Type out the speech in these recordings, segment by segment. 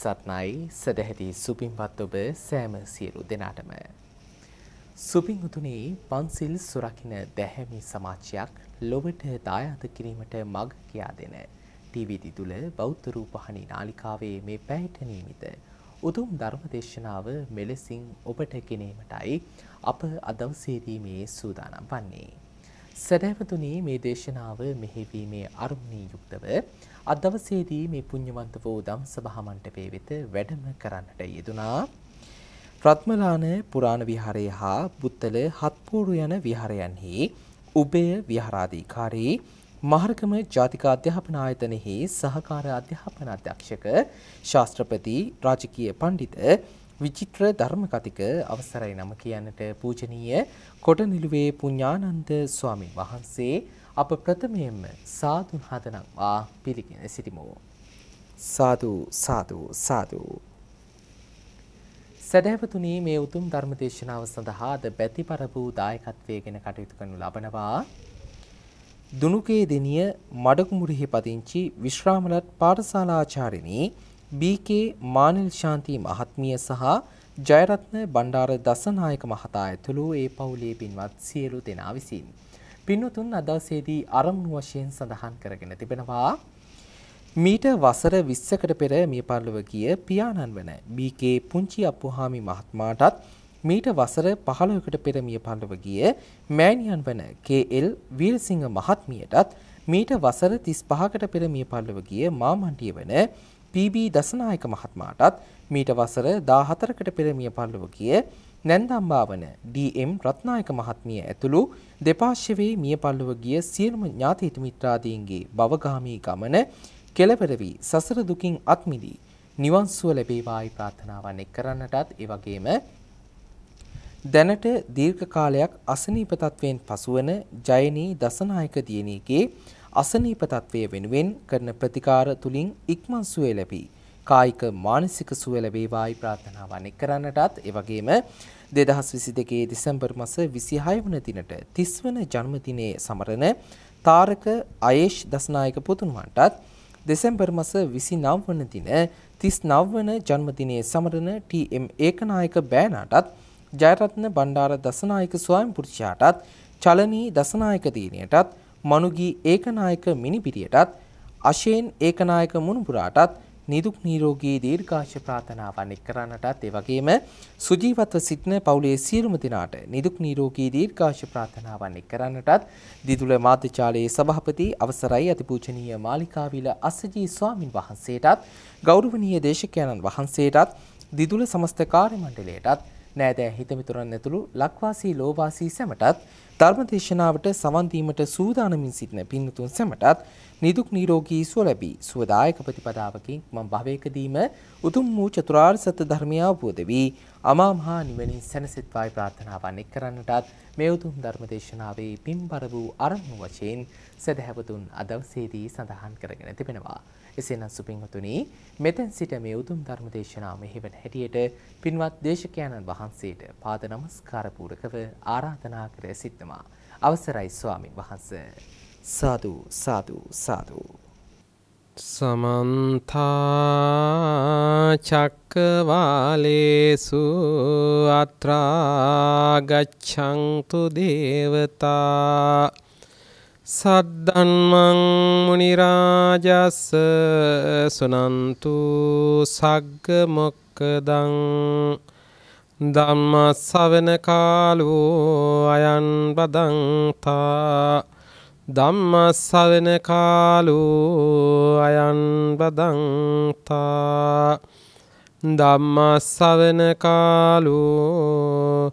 සත්නයි සදැහැති සුපින්පත් ඔබ සෑම සියලු දෙනාටම. සුපින් උතුනේ පන්සිල් සුරකින දැහැමි සමාජයක් ලොවට දායාද කිරීමට මග කියා දෙන. ටීවිදි තුළ බෞද්ධරූපහනි නාලිකාවේ මේ පැයට නීමිත. උතුම් ධර්මදේශනාව මෙලෙසින් ඔබට ගෙනීමටයි අප අදවසේදීමේ සූදානම් වන්නේ. සැඩැවතුනී මේ දේශනාව මෙහිවීමේ අරුණී යුක්තව අදවසේදී මේ පුණ්‍යවන්ත වූ දම් සභා මණ්ඩපයේ වෙත වැඩම කරන්නට යෙදුනා. රත්මලාන පුරාණ විහාරය හා බුත්තල හත්පෝරු යන විහාරයන්හි උබය විහාරාධිකාරී මහරකම ජාතික අධ්‍යාපන ආයතනයෙහි සහකාර අධ්‍යාපන අධ්‍යක්ෂක ශාස්ත්‍රපති රාජකීය පණ්ඩිත විචිත්‍ර ධර්මකතික අවසරයි නම කියන්නට පූජනීය කොටනිලුවේ පුඤ්ඤානන්ද ස්වාමීන් වහන්සේ අප ප්‍රථමයෙන්ම සාදුන් හදනවා පිළිගෙන සිටිමු. සාදු සාදු සාදු. සැදැවතුනී මේ උතුම් ධර්මදේශනාව සඳහා ද බැතිපරපූ දායකත්වය ගෙන කටයුතු කරනු ලබනවා. දුනුකේ දෙනිය මඩකුමුරිහි පදිංචි විශ්‍රාමලත් පාටසාලාචාරිණී බීකේ මානල් ශාන්ති මහත්මිය සහ ජයරත්න බණ්ඩාර දසනායක මහතා ඇතුළු ඒ පවුලේ පින්වත් සියලු දෙනා විසින්. පින්වතුන් අදවසේදී අරමුණු වශයෙන් සඳහන් කරගෙන තිබෙනවා මීට වසර 20කට පෙර මිය පරලොව ගිය පියාණන් වන බීකේ පුංචි අප්පුහාමි මහත්මයාටත් මීට වසර 15කට පෙර මිය පරලොව ගිය මෑණියන් වන KL වීරසිංහ මහත්මියටත් මීට වසර 35කට පෙර මිය පරලොව ගිය මාමණ්ඩිය වන PB දසනායක මහත්මයාටත් මීට වසර 14කට පෙර මිය පරලොව ගිය නැන්දම්බාවන ඩම් රත්නායක මහත්මිය ඇතුළු දෙපාශ්‍යවේ මිය පල්ලුව ගිය සියලුම ඥාතීතු මිත්‍රාදීන්ගේ බවගාමී ගමන කෙලවර වී සසර දුකින් අත්මිදී නිවන් සුව ලැබේවායි ප්‍රාර්ථනාවන් එක් කරන්නටත් ඒ වගේම දැනට දීර්ඝ කාලයක් අසනීප තත්වයෙන් පසුවන ජයනී දසනායක දියණියගේ අසනීප තත්වය වෙනුවෙන් කරන ප්‍රතිකාර තුලින් ඉක්මන් සුවය ලැබී කායික මානසික සුවය ලැබේවායි ප්‍රාර්ථනාවන් එක් කරන්නටත් ඒ වගේම දෙදහස් විසි දෙකේ දෙසැම්බර් මස විසි හයවන දිනට තිස්වන ජන්මතිනයේ සමරණ තාරක අයේෂ් දස්නායක පුතුන්වන්ටත් දෙසැම්බර් මස විසි නම්වන දින තිස් නව්වන ජන්මතිනයේ සමරණ ටම් ඒකනායක බෑනාටත් ජයරත්න බණ්ඩාර දසනායක ස්වයම් පුරුෂයාටත් චලනී දසනායක දීනයටත් මනුගී ඒකනායක මිනිපිරියටත් අශයෙන් ඒකනායක මුණපුරාටත් නිදුක් නීරෝගී දීර්ඝාෂ ප්‍රාර්ථනාවන් එක් කරන්නටත් ඒ වගේම සුජීවත්ව සිටින පවුලේ සියලුම දෙනාට නිදුක් නීරෝගී දීර්ඝාෂ ප්‍රාර්ථනාවන් එක් කරන්නටත් දිදුල මාධ්‍යාලයේ සභාපති අවසරයි අතිපූජනීය මාලිකාවිල අසජී ස්වාමින් වහන්සේටත් ගෞරවනීය දේශකයන්න් වහන්සේටත් දිදුල සමස්ත කාර්ය මණ්ඩලයටත් නෑදෑ හිතමිතුරන් ඇතුළු ලක්වාසී ලෝවාසී සැමටත් ධර්මදේශනාවට සවන් දීමට සූදානමින් සිටින පින්තුන් සැමටත් නිදුක් නිරෝගී සුව ලැබී සුවදායක ප්‍රතිපදාවකින් මම භවයකදීම උතුම් වූ චතුරාර්ය සත්‍ය ධර්මය අවබෝධ වී අමා මහ නිවනින් සැනසෙත්වායි ප්‍රාර්ථනාවන් එක් කරන්නටත් මේ උතුම් ධර්මදේශනාවේ පින්බර වූ අරමුණු වශයෙන් සදහැවතුන් අදවසේදී සඳහන් කරගෙන තිබෙනවා. එසේනම් සුපින්වතුනි මෙතෙන් සිට මේ උතුම් ධර්ම දේශනාව මෙහෙවන හැටියට පින්වත් දේශකයන්න් වහන්සේට පාද නමස්කාර පූරකව ආරාධනා කර සිටනවා. අවසරයි ස්වාමින් වහන්ස. සාදු සාදු සාදු. සමන්ත චක්කවාලේසු අත්‍රා ගච්ඡන්තු දේවතා සද්දන්මං මුනි රාජස් සුනන්තු සග්ග මොක්කදං ධම්ම ශවන කාලෝ අයං බදන්තා ධම්ම ශවන කාලෝ අයං බදන්තා ධම්ම ශවන කාලෝ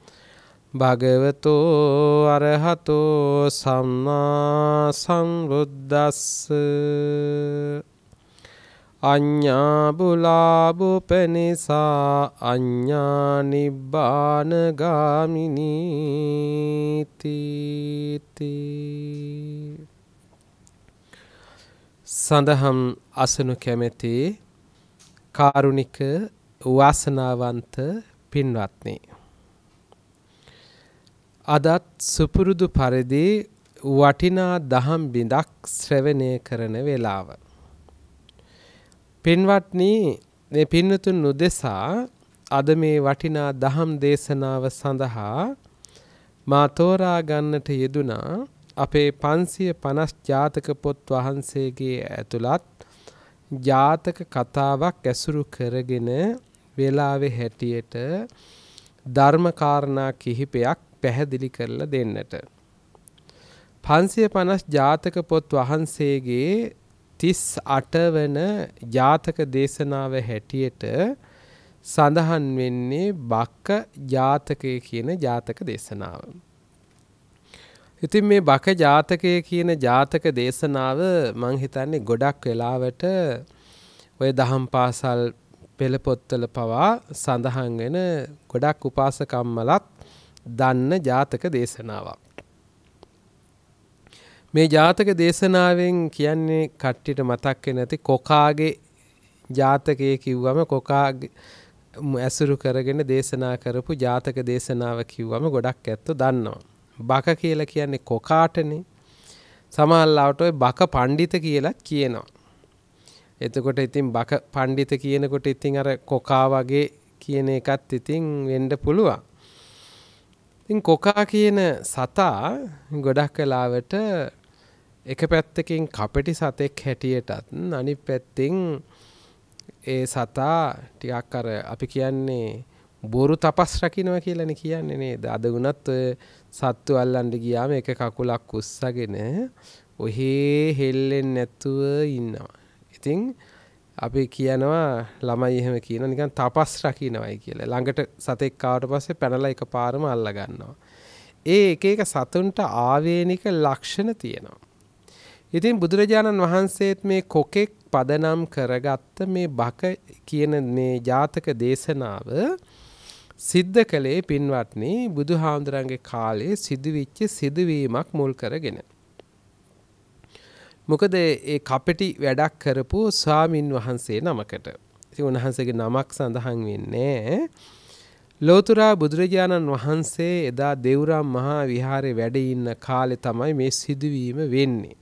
භගවතෝ අරහතෝ සම්මා සංබුද්දස්ස අඤ්ඤා බුලාබුපනිසා අඤ්ඤා නිබ්බාන ගාමිනී තීති සඳහම් අසනු කැමැති කාරුණික වාසනාවන්ත පින්වත්නි අදත් සුපුරුදු පරිදි වටිනා දහම් බිඳක් ශ්‍රවණය කරන වේලාව. පින්වත්නි මේ පින්නතුන් උදෙසා අද මේ වටිනා දහම් දේශනාව සඳහා මා තෝරා ගන්නට යෙදුනා අපේ 550 ජාතක පොත් වහන්සේගේ ඇතුළත් ජාතක කතාවක් ඇසුරු කරගෙන වේලාවේ හැටියට ධර්ම කාරණා කිහිපයක් පැහැදිලි කරලා දෙන්නට. 550 ජාතක පොත් වහන්සේගේ 38 වන ජාතක දේශනාව හැටියට සඳහන් වෙන්නේ බක්ක ජාතකය කියන ජාතක දේශනාව. ඉතින් මේ බක ජාතකය කියන ජාතක දේශනාව මං හිතන්නේ ගොඩක් වෙලාවට ඔය දහම් පාසල් පෙළ පොත්වල පවා සඳහන් වෙන ගොඩක් උපාසකම්මලත් දන්න ජාතක දේශනාවක්. මේ ජාතක දේශනාවෙන් කියන්නේ කට්ටිට මතක් නැති කොකාගේ ජාතකයේ කිව්වම කොකා ඇසුරු කරගෙන දේශනා කරපු ජාතක දේශනාව කිව්වම ගොඩක් ඇත්තෝ දන්නවා. බක කියලා කියන්නේ කොකාටනේ. සමහරවිට ඔය බක පඬිත කියලා කියනවා. එතකොට ඉතින් බක පඬිත කියනකොට ඉතින් අර කොකා වගේ කියන එකත් ඉතින් වෙන්න පුළුවන්. ඉතින් කොකා කියන සතා ගොඩක් කලාවට එක පැත්තකින් කපටි සතෙක් හැටියටත් අනි පැත්තිං ඒ සතා ටිකක් අර අපි කියන්නේ බොරු තපස් රකිනව කියලන කියන්නේ නේද අදගුණත් ඔය සත්තු අල්ලන්ඩ ගියාම එක කකුලක් උස්සගෙන ඔහේ හෙල්ලෙන් නැත්තුව ඉන්නවා. ඉතිං අපි කියනවා ළමයි එහෙම කියන නිකන් තපස් රකින්නවයි කියලා. ළඟට සතෙක් කාවට පස්සේ පැනලා එක පාරම අල්ලා ගන්නවා. ඒ එක එක සතුන්ට ආවේනික ලක්ෂණ තියෙනවා. ඉතින් බුදුරජාණන් වහන්සේත් මේ කොකෙක් පදනම් කරගත්ත මේ බක කියන මේ ජාතක දේශනාව සිද්ධ කළේ පින්වත්නි බුදුහාමුදුරන්ගේ කාලේ සිදුවිච්ච සිදුවීමක් මුල් කරගෙන. මොකද ඒ කපටි වැඩක් කරපු ස්වාමින් වහන්සේ නමකට. ඉතින් උන්වහන්සේගේ නමක් සඳහන් වෙන්නේ ලෝතුරා බුදුරජාණන් වහන්සේ එදා දේවරා මහා විහාරේ වැඩ ඉන්න කාලේ තමයි මේ සිදුවීම වෙන්නේ.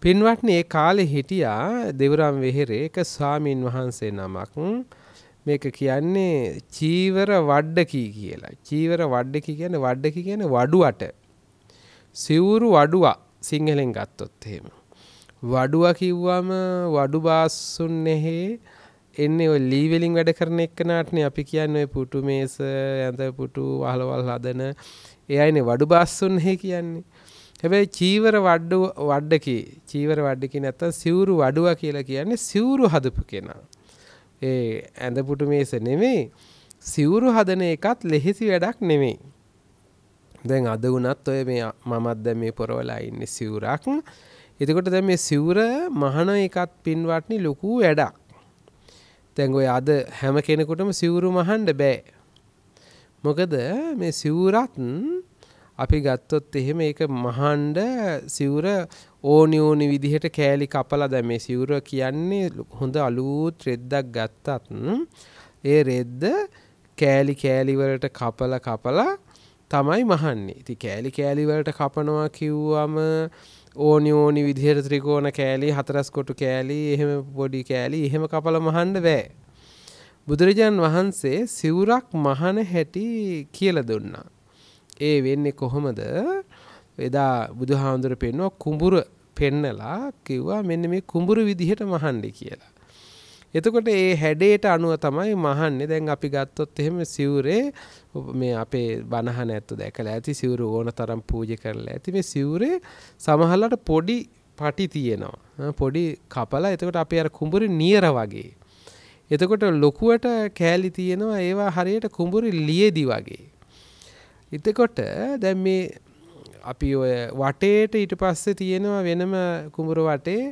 පින්වත්නි ඒ කාලේ හිටියා දේවරම් වෙහෙරේ එක ස්වාමින් වහන්සේ නමක් මේක කියන්නේ චීවර වඩ්ඩකී කියලා. චීවර වඩ්ඩකී කියන්නේ වඩ්ඩකී කියන්නේ වඩුවට. සිවුරු වඩුවා සිංහලෙන් ගත්තොත් එහෙම. වඩුව කිව්වම වඩු බාස්සුන් එහෙ එන්නේ ඔය ලී වලින් වැඩ කරන එක්කනාටනේ අපි කියන්නේ ඔය පුටු මේස ඇඳ පුටු වහලවල් හදන ඒ අයනේ වඩු බාස්සුන් එහෙ කියන්නේ. හැබැයි චීවර වඩ්ඩ වඩ්ඩකි චීවර වඩ්ඩකි නැත්තම් සිවුරු වඩුව කියලා කියන්නේ සිවුරු හදපු කෙනා. ඒ ඇඳපුටු මේස නෙමෙයි සිවුරු හදන එකත් ලෙහෙසි වැඩක් නෙමෙයි. දැන් අද වනත් ඔය මේ මමත් දැ මේ පොරවලා ඉන්න සිවුරක් එතකොට දැ මේ සිවුර මහන එකත් පින්වටනි ලොකු වැඩක් තැන්ගොය අද හැම කෙනෙකුටම සිවුරු මහන්ඩ බෑ මොකද මේ සිවුරත් අපි ගත්තොත් එහෙම එක මහන්ඩ සිවුර ඕනිඕනි විදිහට කෑලි කපලා දැ මේ සිවුර කියන්නේ හොඳ අලුත් රෙද්දක් ගත්තත් ඒ රෙද්ද කෑලි කෑලිවලට කපල කපලා තමයි මහන්නේ ති කෑලි කෑලිවලට කපනවා කිව්වම ඕනි ඕනි විදිහයට ත්‍රිකෝණ කෑලි හතරස් කොටු කෑලි එහෙම පොඩි කෑලි එහෙම කපල මහන්ඩ බෑ. බුදුරජාන් වහන්සේ සිවුරක් මහන හැටි කියල දුන්නා. ඒ වෙන්නේ කොහොමද එදා බුදු හාමුදුර පෙන්වා කුඹුර පෙන්නලා කිව්වා මෙන්න මේ කුඹුරු විදිහට මහන්ඩි කියලා. එතකොට ඒ හැඩයට අනුව තමයි මහන්නේ දැන් අපි ගත්තොත් එහෙම සිවුරේ මේ අපේ බණහන ඇත්තු දැකලා ඇති සිවුර ඕන තරම් පූජ කරලා ඇති මේ සිවුරේ සමහරලට පොඩි පටි තියෙනවා පොඩි කපලා එතකොට අපි අර කුඹුරි නියර වගේ එතකොට ලොකුවට කෑලි තියෙනවා ඒවා හරියට කුඹුරි ලියේදි වගේ එතකොට දැන් මේ අපි ඔය වටේට ඊට පස්සේ තියෙනවා වෙනම කුඹුර වටේ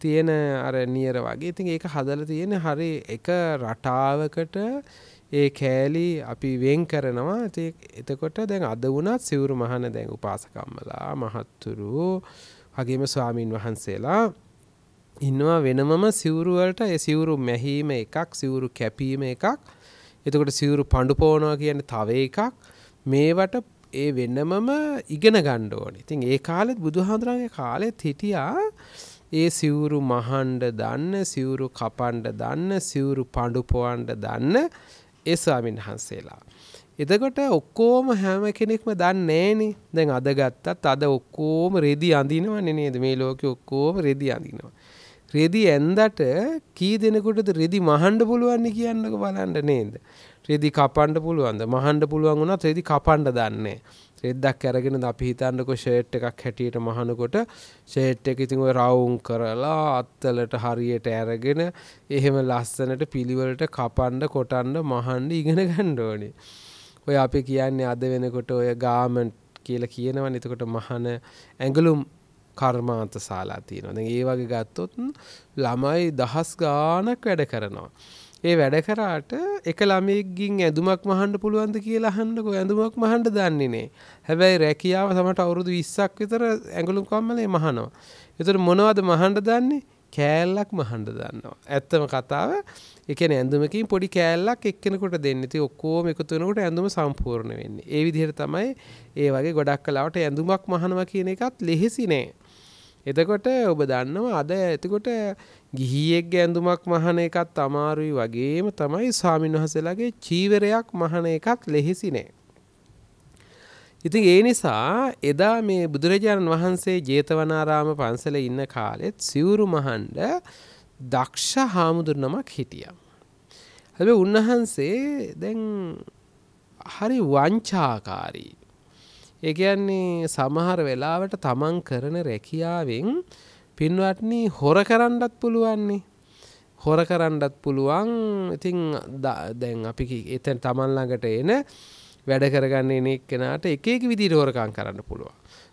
තියෙන අර නියර වගේ ඉතින් ඒක හදලා තියෙන හරි එක රටාවකට ඒ කෑලි අපි වෙන් කරනවා එතකොට දැන් අද වුණත් සිවුරු මහන දැන් උපාසකම්මලා මහත්තුරු වගේම ස්වාමින් වහන්සේලා ඉන්නවා වෙනමම සිවුරු වලට ඒ සිවුරු මැහීම එකක් සිවුරු කැපීම එකක් එතකොට සිවුරු පඳු පොවනවා කියන්නේ තව එකක් මේවට ඒ වෙනමම ඉගෙන ගන්න ඕනේ. ඉතින් ඒ කාලෙත් බුදුහාඳුනාගේ කාලෙත් හිටියා ඒ සිවුරු මහන්ඩ දන්න සිවුරු කපන්ඩ දන්න සිවුරු පඩු පොවන්ඩ දන්න ඒ ස්වාමින් වහන්සේලා. එතකොට ඔක්කෝම හැම කෙනෙක්ම දන්නේනේ දැන් අදගත්තත් අද ඔක්කෝම රෙදි අඳිනවන්නේ නේද මේ ලෝකෙ ඔක්කෝම රෙදි අඳිනවා. රෙදි ඇන්දට කී දෙනෙකුටද රෙදි මහන්ඩ පුළුවන්නේ කියන්නක බලන්න නේද. රෙදි කපන්ඩ පුළුවන්ද මහන්ඩ පුළුවන් වුණත් රෙදි කපන්ඩ දන්නේ. රෙද්දක් ඇරගෙන අපි හිතන්නකො ෂේට් එකක් හැටියට මහනකොට ෂේට් එක ඉතින් ඔය රවුම් කරලා අත්තලට හරියට ඇරගෙන එහෙම ලස්සනට පිළිවෙලට කපන්ඩ කොටන්ඩ මහන්ඩ ඉගෙන ගන්න ඕනේ. ඔය අපි කියන්නේ අද වෙනකොට ඔය ගාමන්ට් කියලා කියනවනේ එතකොට මහන ඇඟලුම් කර්මාන්ත ශාලා තියෙනවා. දැන් ඒ වගේ ගත්තොත් ළමයි දහස් ගාණක් වැඩ කරනවා. ඒ වැඩ කරාට එක ළමයෙක්ගින් ඇඳුමක් මහන්න පුළුවන්ද කියලා අහන්නකෝ ඇඳුමක් මහන්න දන්නේ නේ. හැබැයි රැකියාව සමට අවුරුදු 20ක් විතර ඇඟලුම් කම්මලේ මහනවා. ඒතර මොනවද මහන්න දන්නේ? කෑල්ලක් මහන්න දන්නවා. ඇත්තම කතාව ඒ කියන්නේ ඇඳුමකින් පොඩි කෑල්ලක් එක්කෙනෙකුට දෙන්න. ඉතින් ඔක්කොම එකතු වෙනකොට ඇඳුම සම්පූර්ණ වෙන්නේ. ඒ විදිහට තමයි ඒ වගේ ගොඩක් කලාවට ඇඳුමක් මහනවා කියන එකත් ලෙහෙසි නෑ. එතකොට ඔබ දන්නවා අද එතකොට ගිහියෙක් ඇඳුමක් මහන එකත් අමාරුයි වගේම තමයි ස්වාමීන් වහන්සේලාගේ චීවරයක් මහන එකත් ලෙහෙසි නෑ. ඉතින් ඒ නිසා එදා මේ බුදුරජාණන් වහන්සේ ජේතවනාරාම පන්සලේ ඉන්න කාලෙත් සිවුරු මහන්ඩ දක්ෂ හාමුදුරනමක් හිටියා. හැබැයි උන්වහන්සේ දැන් හරි වංචාකාරී ඒගැන්නේ සමහර වෙලාවට තමන් කරන රැකියාවෙන් පින්වටනී හොර කරන්නත් පුළුවන්නේ. හොර කරන්නත් පුළුවන් ඉතිං දැන් අපි එතැන් තමන්ලඟට එන වැඩ කරගන්නේ නෙක් කෙනට එකක විදි හෝරකං කරන්න පුළුව.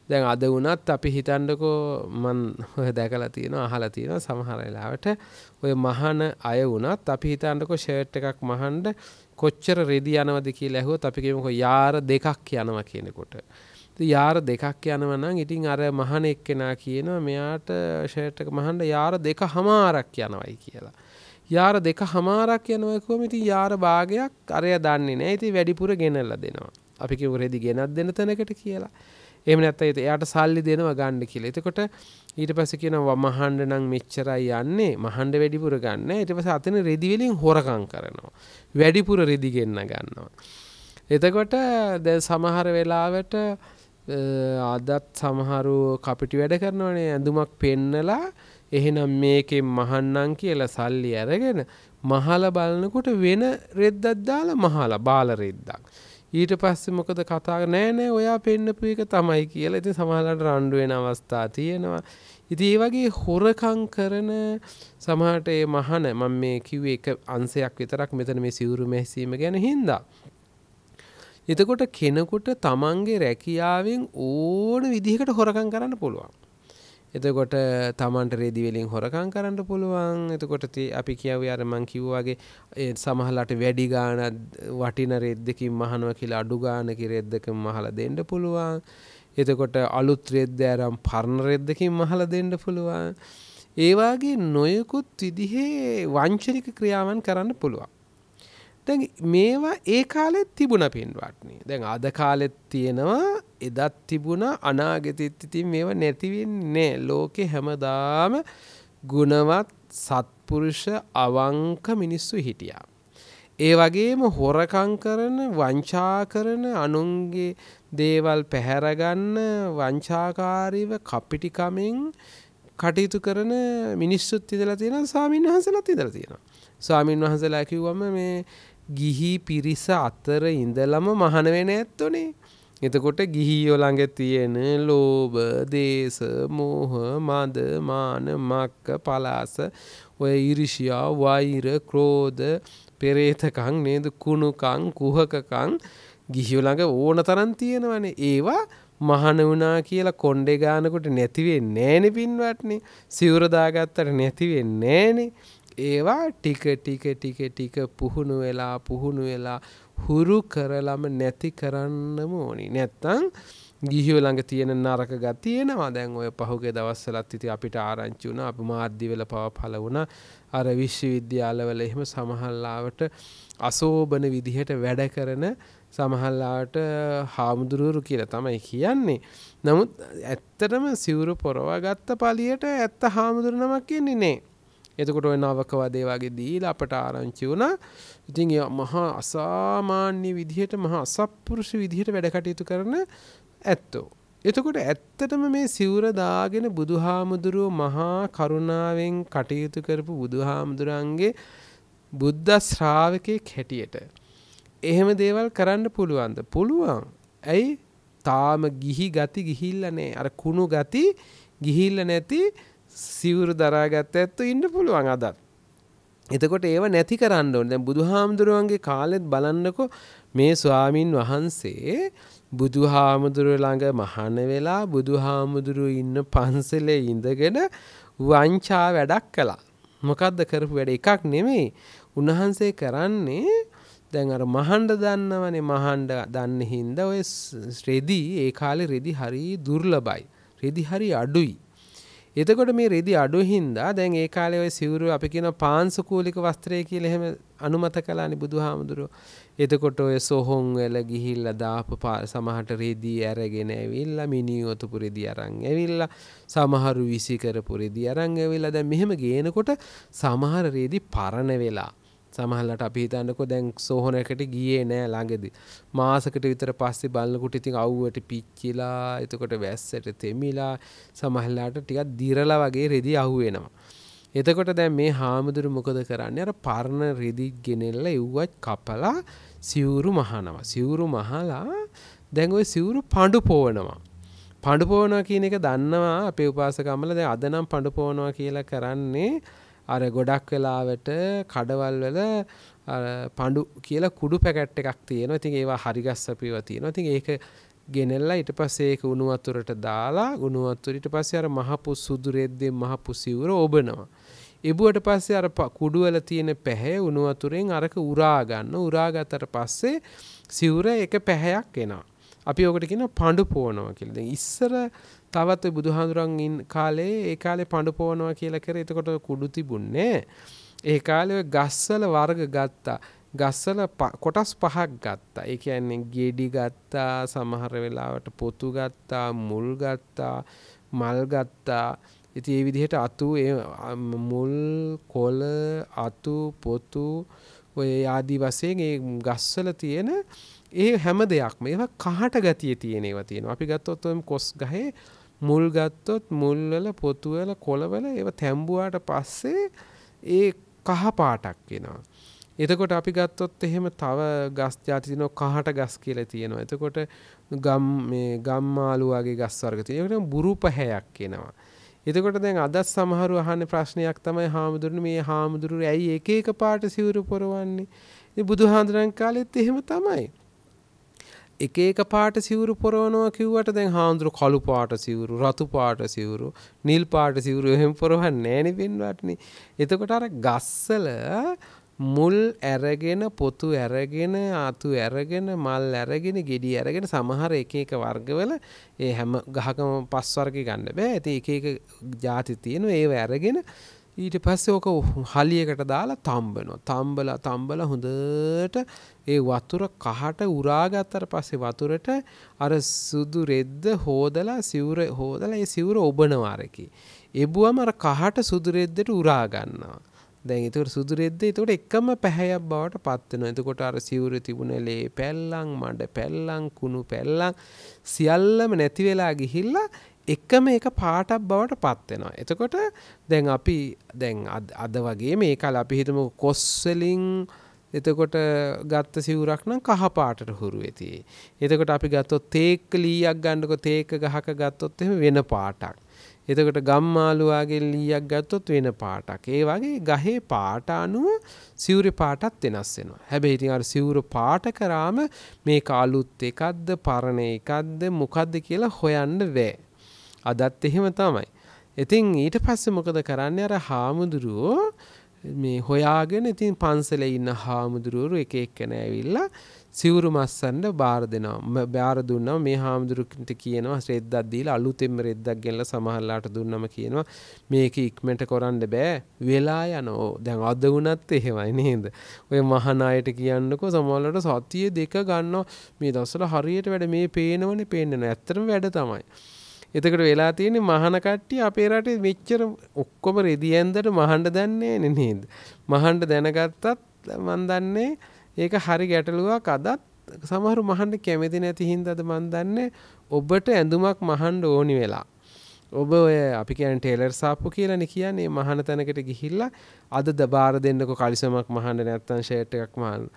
දැන් අද වනත් අපි හිතන්ඩකෝ මන් හොය දැකලා තියෙන අහලා තියෙන සමහරලාවට ඔය මහන අය වනත් අපි හිතන්නකො ෂර්ට් එකක් මහන්ඩ කොච්චර රෙදි යනවද කියලා ඇහුවොත් අපි කියමුකෝ යාර දෙකක් යනවා කියනකොට. යාර දෙකක් යනවා නම් ඉතින් අර මහන එක්කෙනා කියනවා මෙයාට ෂර්ට් එක මහන්න යාර දෙක හමාරක් යනවයි කියලා. යාර දෙක හමාරක් යනවා කිව්වම ඉතින් යාර භාගයක් අරය දන්නේ නැහැ. ඉතින් වැඩිපුර ගෙනල්ලා දෙනවා. අපි කිව්ව රෙදි ගෙනත් දෙන තැනකට කියලා. එම නැත්ත එයාට සල්ලි දෙනවා ගණ්ඩ කියල එතකොට ඊට පස කියනවා මහන්ඩ නං මෙච්චරයි යන්නේ මහන්ඩ වැඩිපුර ගන්න එට පස අතන රෙදිවෙලින් හොරකං කරනවා වැඩිපුර රෙදිගෙන්න්න ගන්නවා. එතකොට දැ සමහර වෙලාවට අදත් සමහරු කපිටි වැඩ කරනවනේ ඇඳුමක් පෙන්නලා එහෙනම් මේකෙන් මහන්නන් කියලා සල්ලි ඇරගෙන මහල බලනකොට වෙන රෙද්දත් දාලා මහලා බාල රෙද්දක්. ඊට පස්සේ මොකද කතා නෑ නෑ ඔයා පෙන්නපු එක තමයි කියලා ඉතින් සමහරවිට රණ්ඩු වෙන අවස්ථා තියෙනවා. ඉතින් ඒ වගේ හොරකම් කරන සමහරට ඒ මහන මම මේ කිව්වේ එක අංශයක් විතරක් මෙතන මේ සිවුරු මෙහසීම ගැන හින්දා. එතකොට කෙනෙකුට තමන්ගේ රැකියාවෙන් ඕන විදිහකට හොරකම් කරන්න පුළුවන්. එතකොට තමන්ට රෙදිවෙලින් හොරකං කරන්න පුළුවන් එතකොට අපි කියව අරමං කිව්වාගේ සමහලට වැඩි ගාන වටින රෙද්දකින් මහනුව කියලා අඩු ගානකි රෙද්දක මහල දෙන්න පුළුවන් එතකොට අලුත් රෙද්ද ඇරම් පරණ රෙද්දකින් මහල දෙන්න පුළුවන් ඒවාගේ නොයකුත් විදිහේ වංචනික ක්‍රියාවන් කරන්න පුළුවන් දැන් මේවා ඒ කාලෙත් තිබුණ පින්වටනේ දැන් අද කාලෙත් තියෙනවා එදත් තිබුණා අනාගතෙත් ඉතින් මේව නැති වෙන්නේ ලෝකේ හැමදාම ගුණවත් සත්පුරුෂ අවංක මිනිස්සු හිටියා. ඒ වගේම හොරකම් කරන වංචා කරන අනුන්ගේ දේවල් පැහැරගන්න වංචාකාරීව කපිටිකමින් කටයුතු කරන මිනිස්සුත් ඉඳලා තියෙනවා ස්වාමීන් වහන්සේලාත් ඉඳලා තියෙනවා. ස්වාමීන් වහන්සේලා කිව්වම මේ ගිහි පිරිස අතර ඉඳලම මහන වෙන ඇත්තෝනේ. එතකොට ගිහියෝ ළඟ තියෙන ලෝභ, දේශ, මෝහ, මද, මාන, මක්ක, පලාස, ඔය ඊර්ෂියා, වෛර, ක්‍රෝධ, පෙරේතකම් නේද කුණුකම්, කුහකකම් ගිහියෝ ළඟ ඕන තරම් තියෙනවනේ. ඒවා මහන වුණා කියලා කොණ්ඩේ ගානකොට නැති වෙන්නේ නැහනේ පින්වත්නි. සිවුර දාගත්තට නැති වෙන්නේ නැහනේ. ඒවා ටික ටික ටික ටික පුහුණු වෙලා පුහුණු වෙලා හුරු කරලම නැති කරන්නම ඕනි. නැත්තං ගිහිව ළඟ තියෙන නරක ගතියෙනවා දැන් ඔය පහුගේ දවස්සලත් ඉති අපිට ආරංචි වුණ අප මාධ්‍යවල පව පල වුණ අර විශ්වවිද්‍යාලවල එහෙම සමහල්ලාවට අසෝබන විදිහට වැඩ කරන සමහල්ලාට හාමුදුරුවරු කියලා තමයි කියන්නේ. නමුත් ඇත්තටම සිවුරු පොරවා ගත්ත පලියට ඇත්ත හාමුදුරනමක් කියන්නේ නේ. එතකොට ඔය නවකවදේ වගේ දීලා අපට ආරංචි වුණා. ඉතින් ඒ මහා අසාමාන්‍ය විදිහට මහා අසත්පුරුෂ විදිහට වැඩ කටයුතු කරන ඇත්තෝ. එතකොට ඇත්තටම මේ සිවුර දාගෙන බුදුහාමුදුරුව මහා කරුණාවෙන් කටයුතු කරපු බුදුහාමුදුරන්ගේ බුද්ධ ශ්‍රාවකෙක් හැටියට එහෙම දේවල් කරන්න පුළුවන්ද? පුළුවන්. ඇයි? තාම ගිහි ගති ගිහිල්ලා නැහැ. අර කුණු ගති ගිහිල්ලා නැති සිවුරු දරාගත්ත ඇත්තු ඉන්න පුළුවන් අදත්. එතකොට ඒව නැති කරන්න ඕනේ. දැන් බුදුහාමුදුරුවන්ගේ කාලෙත් බලන්නකෝ මේ ස්වාමින් වහන්සේ බුදුහාමුදුරුව ළඟ මහාන වෙලා බුදුහාමුදුරුව ඉන්න පන්සලේ ඉඳගෙන වංචා වැඩක් කළා. මොකද්ද කරපු වැඩ එකක් නෙමෙයි. උන්වහන්සේ කරන්නේ දැන් අර මහන්ඩ දන්නවනේ මහන්ඩ දන්න හින්දා ඔය රෙදි ඒ කාලේ රෙදි හරි දුර්ලභයි. රෙදි හරි අඩුයි. එතකොට මේ රෙදි අඩු හින්දා දැන් ඒ කාලේ ওই සිවුරු අපි කියන පාංශුකූලික වස්ත්‍රය කියලා එහෙම අනුමත කළානේ බුදුහාමුදුරුවෝ. එතකොට ඔය සොහොන් වල ගිහිල්ලා දාපු සමහරට රෙදි අරගෙන ඇවිල්ලා මිනිඔතුපු රෙදි අරන් ඇවිල්ලා සමහරු විසි කරපු රෙදි අරන් ඇවිල්ලා දැන් මෙහෙම ගේනකොට සමහර රෙදි පරණ වෙලා සමහලට අපිහිතන්නකො දැන් සෝහනකට ගියේ නෑ ළඟදි. මාසකට විතර පස්සේ බලන්නකුට ඉතින් අව්වට පිච්චිලා එතකොට වැස්සට තෙමිලා සමහල්ලාට ටිකක් දිරලා වගේ රෙදි අහුවෙනවා. එතකොට දැන් මේ හාමුදුරු මොකද කරන්නේ අර පරණ රෙදි ගෙනෙල්ල එව්වත් කපලා සිවුරු මහනවා. සිවුරු මහලා දැන් ওই සිවුරු පඬු පොවනවා. පඬු පොවනවා කියන එක දන්නවා අපේ උපාසකම්මල දැන් අද නම් පඬු පොවනවා කියලා කරන්නේ අර ගොඩක් වෙලාවට කඩවල් වල පඩු කියලා කුඩු පැකට් එකක් තියෙනවා ඉතින් ඒවා හරිගස්ස පිවතියෙන ඉතින් ඒක ගෙනෙල්ලා ඊට පස්සේ ඒක උණු වතුරට දාලා උණු වතුර ඊට පස්සේ අර මහපු සුදු රෙද්දෙන් මහපු සිවුර ඔබනවා. එබුවට පස්සේ අර කුඩු වල තියෙන පැහැ උණු වතුරෙන් අරක උරා ගන්න. උරාගත්තට පස්සේ සිවුර එක පැහැයක් එනවා. අපි ඔකට කියන පඬු පෝනවා කියලා. ඉස්සර තවත් බුදුහාඳුරන් ඉන් කාලේ ඒ කාලේ පඬු පොවනවා කියලා කර එතකොට කුඩු තිබුණේ ඒ කාලේ ගස්සල වර්ග ගත්තා ගස්සල කොටස් පහක් ගත්තා ඒ කියන්නේ ගෙඩි ගත්තා සමහර වෙලාවට පොතු ගත්තා මුල් ගත්තා මල් ගත්තා ඉතින් ඒ විදිහට අතු මුල් කොළ අතු පොතු ඔය ආදි වශයෙන් ඒ ගස්වල තියෙන ඒ හැම දෙයක්ම ඒවා කහට ගතිය තියෙන ඒවා තියෙනවා. අපි ගත්තොත් කොස් ගහේ මුල් ගත්තොත් මුල්වල පොතුවල කොළවල ඒව තැම්බුවාට පස්සේ ඒ කහ පාටක් වෙනවා. එතකොට අපි ගත්තොත් එහෙම තව ගස් ජාති තියෙනවා කහට ගස් කියලා තියෙනවා. එතකොට ගම් මේ ගම්මාලු වගේ ගස් වර්ග තියෙනවා. ඒකට බුරු පැහැයක් එනවා. එතකොට දැන් අදත් සමහරු අහන්නේ ප්‍රශ්නයක් තමයි හාමුදුරනේ මේ හාමුදුරු ඇයි එක එක පාට සිවුරු පොරවන්නේ? ඉතින් බුදුහාඳුරන් කාලෙත් එහෙම තමයි. එක එක පාට සිවුරු පොරවනවා කිව්වට දැන් හාමුදුරු කළු පාට සිවුරු රතු පාට සිවුරු නිල් පාට සිවුරු එහෙම පොරවන්නේ නැණි පින්වත්නි. එතකොට අර ගස්සල මුල් ඇරගෙන පොතු ඇරගෙන ආතු ඇරගෙන මල් ඇරගෙන ගෙඩි ඇරගෙන සමහර එක එක වර්ගවල ඒ හැම ගහකම පස් වර්ගේ ගන්න බෑ. ඒ එක එක ಜಾති තියෙනවා ඒව ඇරගෙන ඊට පස්සේ ඕක හලියකට දාලා තම්බනවා. තම්බලා තම්බලා හොඳට ඒ වතුර කහට උරාගත්තට පස්සේ වතුරට අර සුදු රෙද්ද හොදලා සිවුර හොදලා ඒ සිවුර ඔබනවා අරකි. එබුවම අර කහට සුදු රෙද්දට උරා ගන්නවා. දැන් ඒතකොට සුදු රෙද්ද ඒතකොට එකම පැහැයක් බවට පත් වෙනවා. එතකොට අර සිවුර තිබුණ ලේ පැල්ලම් මඩ පැල්ලම් කුණු පැල්ලම් සියල්ලම නැති වෙලා ගිහිල්ලා එකම එක පාටක් බවට පත්වෙනවා. එතකොට දැන් අපි දැන් අද වගේ මේ කල අපි හිතම කොස්සලින් එතකොට ගත්ත සිවුරක් නම් කහපාටට හුරු වෙති. එතකොට අපි ගත්තොත් තේක ලීයක් ගන්නකො තේක ගහක ගත්තොත් එහෙම වෙන පාටක්. එතකොට ගම්මාලු වගේ ලීයක් ගත්තොත් වෙන පාටක්. ඒ වගේ ගහේ පාට අනුව සිවුර පාටත් වෙනස් වෙනවා. හැබැයි ඉතින් අර සිවුර පාට කරාම මේක අලුත් එකක්ද පරණ එකක්ද මොකද්ද කියලා හොයන්න බැහැ. අදත් එහෙම තමයි. ඉතින් ඊට පස්සේ මොකද කරන්නේ අර හාමුදුරුවෝ මේ හොයාගෙන ඉතින් පන්සලේ ඉන්න හාමුදුරුවෝ එක එක්කන ඇවිල්ලා සිවුරු මස්සන්න බාර දෙනවා. බාර දුන්නා මේ හාමුදුරුවන්ට කියනවා රෙද්දක් දීලා අලුතෙන්ම රෙද්දක් ගෙනලා සමහරලාට දුන්නම කියනවා මේක ඉක්මනට කරන්න බෑ. වෙලා යනවා. දැන් අද වුණත් එහෙමයි නේද? ඔය මහාන අයට කියන්නකෝ සමහරලාට සතියේ දෙක ගන්නවා. මේ දවස්වල හරියට වැඩ මේ පේනවනේ පේන්නේ නැහැ. ඇත්තටම වැඩ තමයි. එතකට වෙලා තියෙන මහන කට්ටිය අපේ රටේ මෙච්චර ඔක්කොම රෙදි ඇන්දට මහන්ඩ දන්නේ නෙ නේද. මහන්ඩ දැනගත්තත් මන් දන්නේ ඒක හරි ගැටලුවක් අදත් සමහරු මහන්ඩ කැමති නැති හින්දද මන් දන්නේ ඔබට ඇඳුමක් මහන්ඩ ඕනි වෙලා. ඔබ ඔය අපි කියන් ටේලර් සාප්පු කියලන කියන්නේ මහන තැනකට ගිහිල්ලා අද දබාර දෙන්නක කලිසමක් මහන්ඩ නැත්තන් ෂේට් එකක් මහන්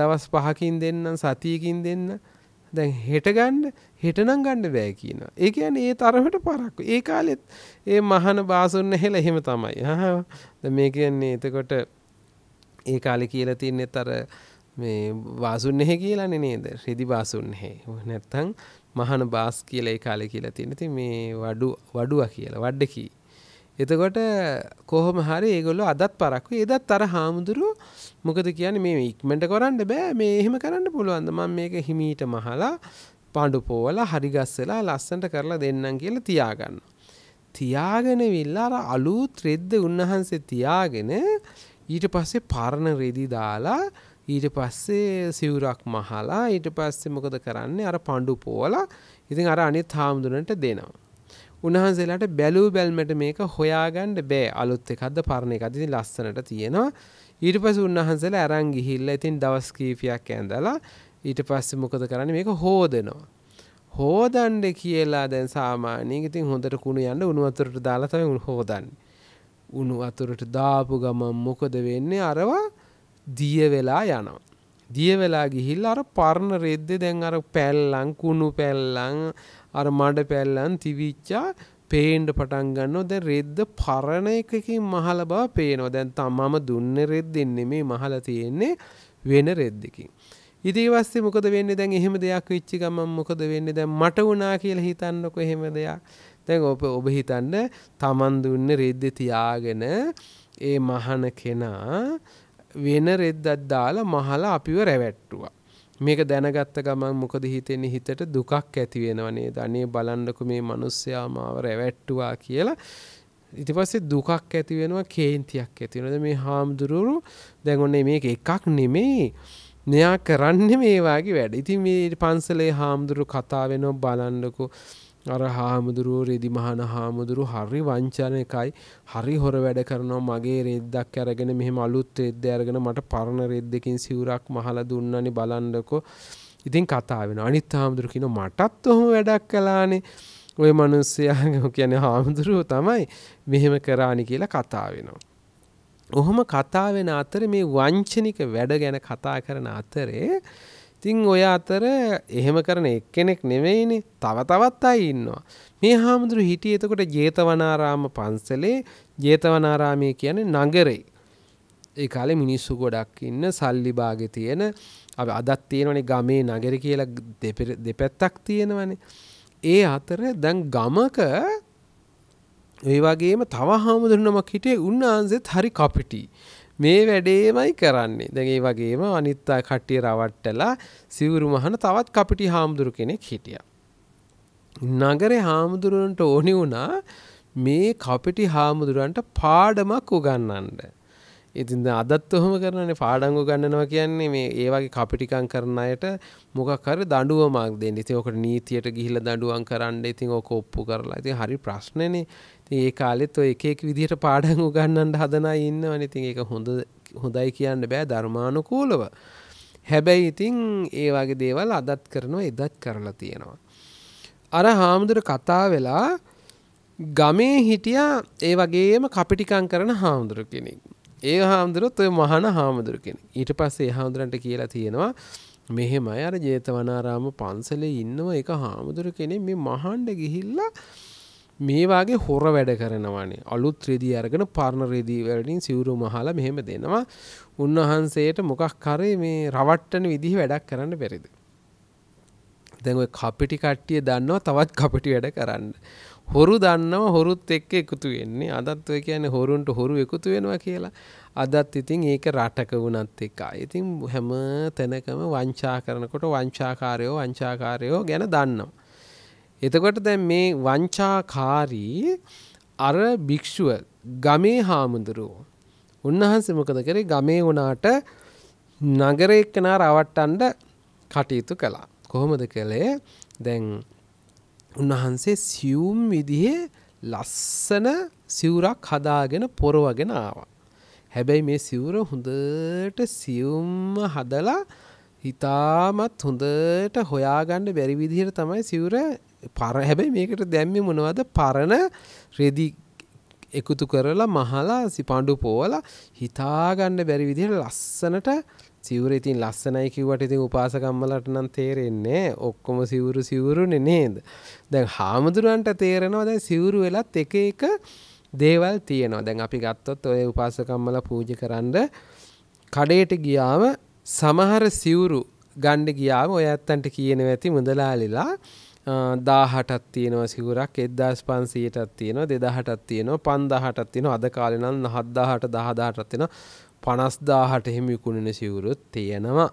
දවස් පහකින් දෙන්නම් සතියකින් දෙන්න දැන් හෙට ගන්න හෙට නම් ගන්න බෑ කියනවා. ඒ කියන්නේ ඒ තරමට පරක්කු. ඒ කාලෙත් ඒ මහාන බාසුන් නැහෙලා එහෙම තමයි. හා දැන් මේ කියන්නේ එතකොට ඒ කාලේ කියලා තින්නේ තර මේ වාසුන් නැහැ කියලානේ නේද? රෙදි වාසුන් නැහැ. නැත්තම් මහාන බාස් කියලා ඒ කාලේ කියලා තියෙන. ඉතින් මේ වඩු වඩුවා කියලා වඩකී එතකොට කොහොම හරි ඒගොල්ලෝ අදත් පරක්කු ඒදත් අර හාමුදුරුව මොකද කියන්නේ මේ ඉක්මට කරන්න බෑ මේ එහෙම කරන්න පුළුවන්ද මම මේක හිමීට මහලා පණ්ඩු පෝවල හරිගස්සලා ලස්සන්ට කරලා දෙන්නම් කියලා තියාගන්න. තියාගෙන විල්ලා අර අලුත් රෙද්ද උන්වහන්සේ තියාගෙන ඊට පස්සේ පරණ රෙදි දාලා ඊට පස්සේ සිවුරක් මහලා ඊට පස්සේ මොකද කරන්නේ අර පණ්ඩු පෝවල ඉතින් අර අනිත් හාමුදුරන්ට දෙනවා. උන්වහන්සේලාට බැලූ බැල්මට මේක හොයාගන්න බෑ අලුත් එකක්ද පරණ එකක්ද ඉතින් ලස්සනට තියෙනවා ඊට පස්සේ උන්වහන්සේලා අරන් ගිහිල්ලා ඉතින් දවස් කීපයක් ඇඳලා ඊට පස්සේ මොකද කරන්නේ මේක හොදනවා හොදන්න කියලා දැන් සාමාන්‍යයෙන් ඉතින් හොඳට කුණු යන්න උණු වතුරට දාලා තමයි හොදන්නේ උණු වතුරට දාපු ගමන් මොකද වෙන්නේ අරවා දිය වෙලා යනවා දිය වෙලා ගිහිල්ලා අර පරණ රෙද්දේ දැන් අර පැල්ලම් කුණු පැල්ලම් අර මඩ පැල්ලම් තිවිච්චා පේන්න පටන් ගන්නවා දැන් රෙද්ද පරණ එකකින් මහල බව පේනවා දැන් තමම දුන්නේ රෙද්දෙන් නෙමේ මහල තියෙන්නේ වෙන රෙද්දකින් ඉතින් ඊවස්සේ මොකද වෙන්නේ දැන් එහෙම දෙයක් වෙච්ච ගමන් මොකද වෙන්නේ දැන් මට වුණා කියලා හිතන්නකො එහෙම දෙයක් දැන් ඔබ ඔබ හිතන්න තමන් දුන්නේ රෙද්ද තියාගෙන ඒ මහන කෙනා වෙන රෙද්දක් දාලා මහලා අපිව රැවැට්ටුවා. මේක දැනගත්ත ගමන් මොකද හිතෙන්නේ හිතට දුකක් ඇති වෙනව නේද? අනේ බලන්නකෝ මේ මිනිස්සයා මාව රැවැට්ටුවා කියලා. ඊට පස්සේ දුකක් ඇති වෙනවා කේන්තියක් ඇති වෙනවා. මේ හාමුදුරුවෝ දැන් ඔන්නේ මේක එකක් නෙමෙයි. මෙයා කරන්නේ මේ වාගේ වැඩ. ඉතින් මේ පන්සලේ හාමුදුරු කතා වෙනව බලන්නකෝ අර හාමුදුරුවෝ රෙදිමහන හාමුදුරු හරි වංචන එකයි හරි හොර වැඩ කරනවා මගේ රෙද්දක් අරගෙන මෙහෙම අලුත් රෙද්ද අරගෙන මට පරණ රෙද්දකින් සිවුරක් මහලා දුන්නනි බලන්නකෝ ඉතින් කතා වෙන අනිත් හාමුදුරු කියන මටත් ඔහොම වැඩක් කළානේ ඔය මිනිස්සයා කියන්නේ හාමුදුරුවෝ තමයි මෙහෙම කරානි කියලා කතා වෙනවා ඔහොම කතා වෙන අතර මේ වංචනික වැඩ ගැන කතා කරන අතරේ තින් ඔය අතර එහෙම කරන එක්කෙනෙක් නෙවෙයිනේ තව තවත් අයි ඉන්නවා. මේ හාමුදුරු හිටිය එතකොට ජේතවනාරාම පන්සලේ ජේතවනාරාමය කියන්නේ නගරේ. ඒ කාලේ මිනිස්සු ගොඩක් ඉන්න සල්ලි භාගේ තියෙන අපි අදත් තියෙනවනේ ගමේ නගර කියලා දෙපැත්තක් තියෙනවනේ. ඒ අතර දැන් ගමක ඒ වගේම තව හාමුදුරුවමක් හිටියේ උන්වහන්සේත් හරි කපිටි. මේ වැඩේමයි කරන්නේ. දැන් ඒ වගේම අනිත් අය කට්ටිය රවට්ටලා සිවුරු මහන තවත් කපිටි හාමුදුරු කෙනෙක් හිටියා. නගරේ හාමුදුරුවන්ට ඕනි වුණා මේ කපිටි හාමුදුරුවන්ට පාඩමක් උගන්වන්න. ඉතින් අදත් ඔහොම කරනනේ පාඩම් උගන්වනවා කියන්නේ මේ ඒ වගේ කපිටිකම් කරන අයට මොකක් හරි දඬුවමක් දෙන්න. ඉතින් ඔකට නීතියට ගිහිල්ලා දඬුවම් කරන්න. ඉතින් ඔක ඔප්පු කරලා. ඉතින් හරි ප්‍රශ්නනේ. ඉතින් ඒ කාලෙත් ඔය එක එක විදිහට පාඩම් උගන්වන්න හදන අය ඉන්නවනේ. ඉතින් ඒක හොඳ හොඳයි කියන්න බෑ ධර්මානුකූලව. හැබැයි ඉතින් ඒ වගේ දේවල් අදත් කරනවා එදත් කරලා තියෙනවා. අර හාමුදුර කතා වෙලා ගමේ හිටියා ඒ වගේම කපිටිකම් කරන හාමුදුර කෙනෙක්. ඒ හාමුදුරුවොත් ඔය මහාන හාමුදුර කෙනෙක්. ඊට පස්සේ හාමුදුරන්ට කියලා තියෙනවා මෙහෙමයි අර ජේතවනාරාම පන්සලේ ඉන්නව එක හාමුදුර කෙනෙක් මේ මහණ්ඩ ගිහිල්ලා මේ වගේ හොර වැඩ කරනවානේ අලුත් රෙදී අරගෙන පරණ රෙදී වලින් සිවුරු මහලා මෙහෙම දෙනවා උන්වහන්සේට මොකක් කරේ මේ රවට්ටන විදිහ වැඩක් කරන්න බැරිද දැන් ඔය කපිටි කට්ටිය දන්නවා තවත් කපිටි වැඩ කරන්න හොරු දන්නව හොරුත් එක්ක එකතු වෙන්නේ අදත් ඔය කියන්නේ හොරුන්ට හොරු එකතු වෙනවා කියලා අදත් ඉතින් ඒක රටක වුණත් එකයි ඉතින් හැම තැනකම වංචා කරනකොට වංචාකාරයෝ වංචාකාරයෝ ගැන දන්නවා එතකොට දැන් මේ වංචාකාරී අර භික්ෂුව ගමේ හාමුදුරුවෝ උන්වහන්සේ මොකද කරේ ගමේ වුණාට නගරේ එක්කනා රවට්ටන්න කටයුතු කළා. කොහොමද කළේ? දැන් උන්වහන්සේ සියුම් විදිහේ ලස්සන සිවුරක් හදාගෙන පොරවගෙන ආවා. හැබැයි මේ සිවුර හොඳට සියුම්ම හදලා හිතාමත් හොඳට හොයාගන්න බැරි විදිහට තමයි සිවුර පර හැබැයි මේකට දැම්ම මොනවද පරණ රෙදි එකතු කරලා මහලා සිපණ්ඩු පෝවලා හිතාගන්න බැරි විදිහට ලස්සනට සිවුර ඉතින් ලස්සනයි කිව්වට ඉතින් උපාසකම්මලට නම් තේරෙන්නේ ඔක්කොම සිවුරු සිවුරුනේ නේද දැන් හාමුදුරන්ට තේරෙනවා දැන් සිවුරු වෙලත් එක එක දේවල් තියෙනවා දැන් අපි ගත්තොත් ඔය උපාසකම්මල පූජ කරන්න කඩේට ගියාම සමහර සිවුරු ගණ්ඩ ගියාම ඔය ඇත්තන්ට කියනවා ඇති මුදලාලිලා දාහටත් තියෙනවා සිවුරක් එද්දාස් පන්සීයටත් තියෙනවා දෙදහටත් තියෙනවා පන්දාහටත් තියෙනවා අද කාලෙනම් නහත්දාහට දහදාහටත් තියෙනවා පනස්දාහට එහෙම විකුණෙන සිවුරුත් තියෙනවා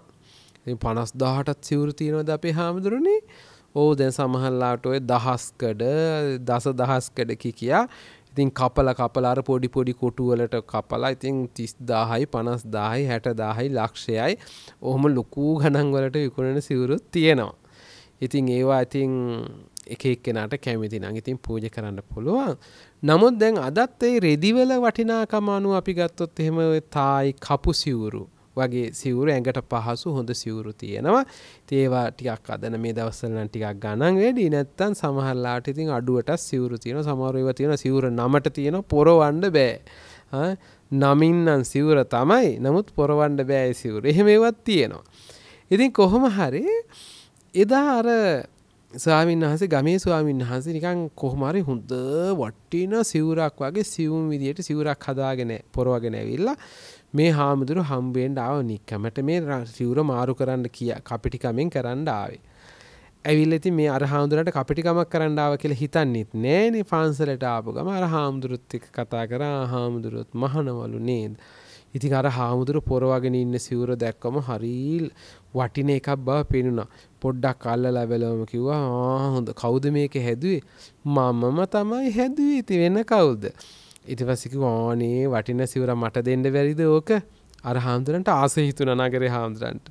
පනස්දාහටත් සිවුරු තියෙනවද අපේ හාමුදුරනේ ඕ දැන් සමහල්ලාට ඔය දහස්කඩ දස දහස්කඩ කි කියා ඉතින් කපල කපලාර පොඩි පොඩි කොටුවලට කපලා ඉතින් තිස් දාහයි පනස් දාහයි හැට දාහයි ලක්ෂයයි ඔහොම ලොකූ ගණන්වලට විකුණෙන සිවුරුත් තියෙනවා ඉතින් ඒවා ඉතින් එකක් කෙනට කැමති නං ඉතින් පූජ කරන්න පුළුවන් නමුත් දැන් අදත් ඒ රෙදිවල වටිනාකමානු අපි ගත්තොත් එහෙම තායි කපු සිවුරු වගේ සිවුරු ඇඟට පහසු හොඳ සිවුරු තියෙනවා ඒවා ටිකක් අදන මේ දවස්සලන ටිකක් ගණන් වැඩි නැත්තන් සමහල්ලාට ඉතින් අඩුවට සිවුරු තියෙන සමහරව තියෙන සිවුර නමට තියෙන පොරවන්ඩ බෑ නමින්නම් සිවුර තමයි නමුත් පොරවන්ඩ බෑ සිවුර එහෙම ඒවත් තියෙනවා ඉතින් කොහොම හරි එදා අර ස්වාමීන් වහසේ ගමේ ස්වාමීන් වහන්සේ නිකන් කොහමරි හොඳ වට්ටින සිවුරක් වගේ සිවුම් විදියට සිවුරක් හදාගෙන පොරවගෙන ඇවිල්ලා මේ හාමුදුරු හම්බෙන්ඩ ආව නික්කමට මේ සිවුර මාරු කරන්න කිය කපිටිකමෙන් කරන්න ආවේ. ඇවිල් ඇති මේ අර හාමුදුරට කපිටිකමක් කරන්නාව කියලා හිතන්නෙත් නෑනේ පාන්සලට ආපු ගම අර හාමුදුරුත් එක්ක කතා කරා හාමුදුරුවොත් මහනවලු නේද. ඉතින් අර හාමුදුර පොරවගෙන ඉන්න සිවුර දැක්කම හරීල් වටින එකක් බව පෙනුණා. පොඩ්ඩක් අල්ලලා බැලුවම කිව්වා ආ හොඳ කවුද මේක හැදුවේ? මමම තමයි හැදුවේ. ඉතින් වෙන කවුද? ඊට පස්සේ කිව්වා අනේ වටින සිවුර මට දෙන්න බැරිද ඕක? අර හාමුදුරන්ට ආස හිතුණා නගරේ හාමුදුරන්ට.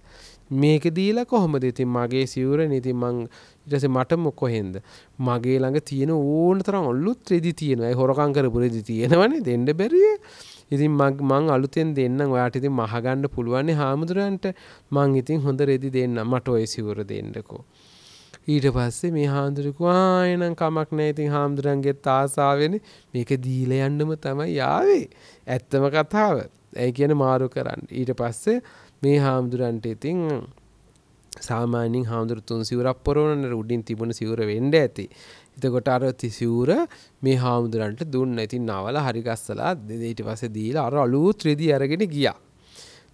මේක දීලා කොහොමද ඉතින් මගේ සිවුරනේ ඉතින් මං ඊට පස්සේ මට මොකොහෙන්ද මගේ ළඟ තියෙන ඕන තරම් ඔල්ලුත් රෙදි තියෙනවා ඒ හොරකම් කරපු රෙදි තියෙනවනේ දෙන්න බැරියේ ඉතින් මග මං අලුතෙන් දෙන්නම් ඔයාට ඉතින් මහගන්න පුළුවන්නේ හාමුදුරන්ට මං ඉතින් හොඳ රෙදි දෙන්න මට ඔය සිවුර දෙන්නකෝ ඊට පස්සේ මේ හාමුදුරකෝ ආයෙනම් කමක් නැහැ ඉතින් හාමුදුරන්ගෙත් ආසාවෙන මේක දීලා යන්නම තමයි ආවේ ඇත්තම කතාව ඒ කියන මාරු කරන්න ඊට පස්සේ මේ හාමුදුරන්ට ඉතින් සාමාන්‍යයෙන් හාමුදුරු තුන් සිවුරක් පොරවනනේ උඩින් තිබුණ සිවුර වෙන්න ඇති එතකොට අර තිසිවුර මේ හාමුදුරන්ට දුන්න. ඉතින් නවල හරි ගස්සලා ඊට පස්සේ දීලා අර අලුත් රෙදි අරගෙන ගියා.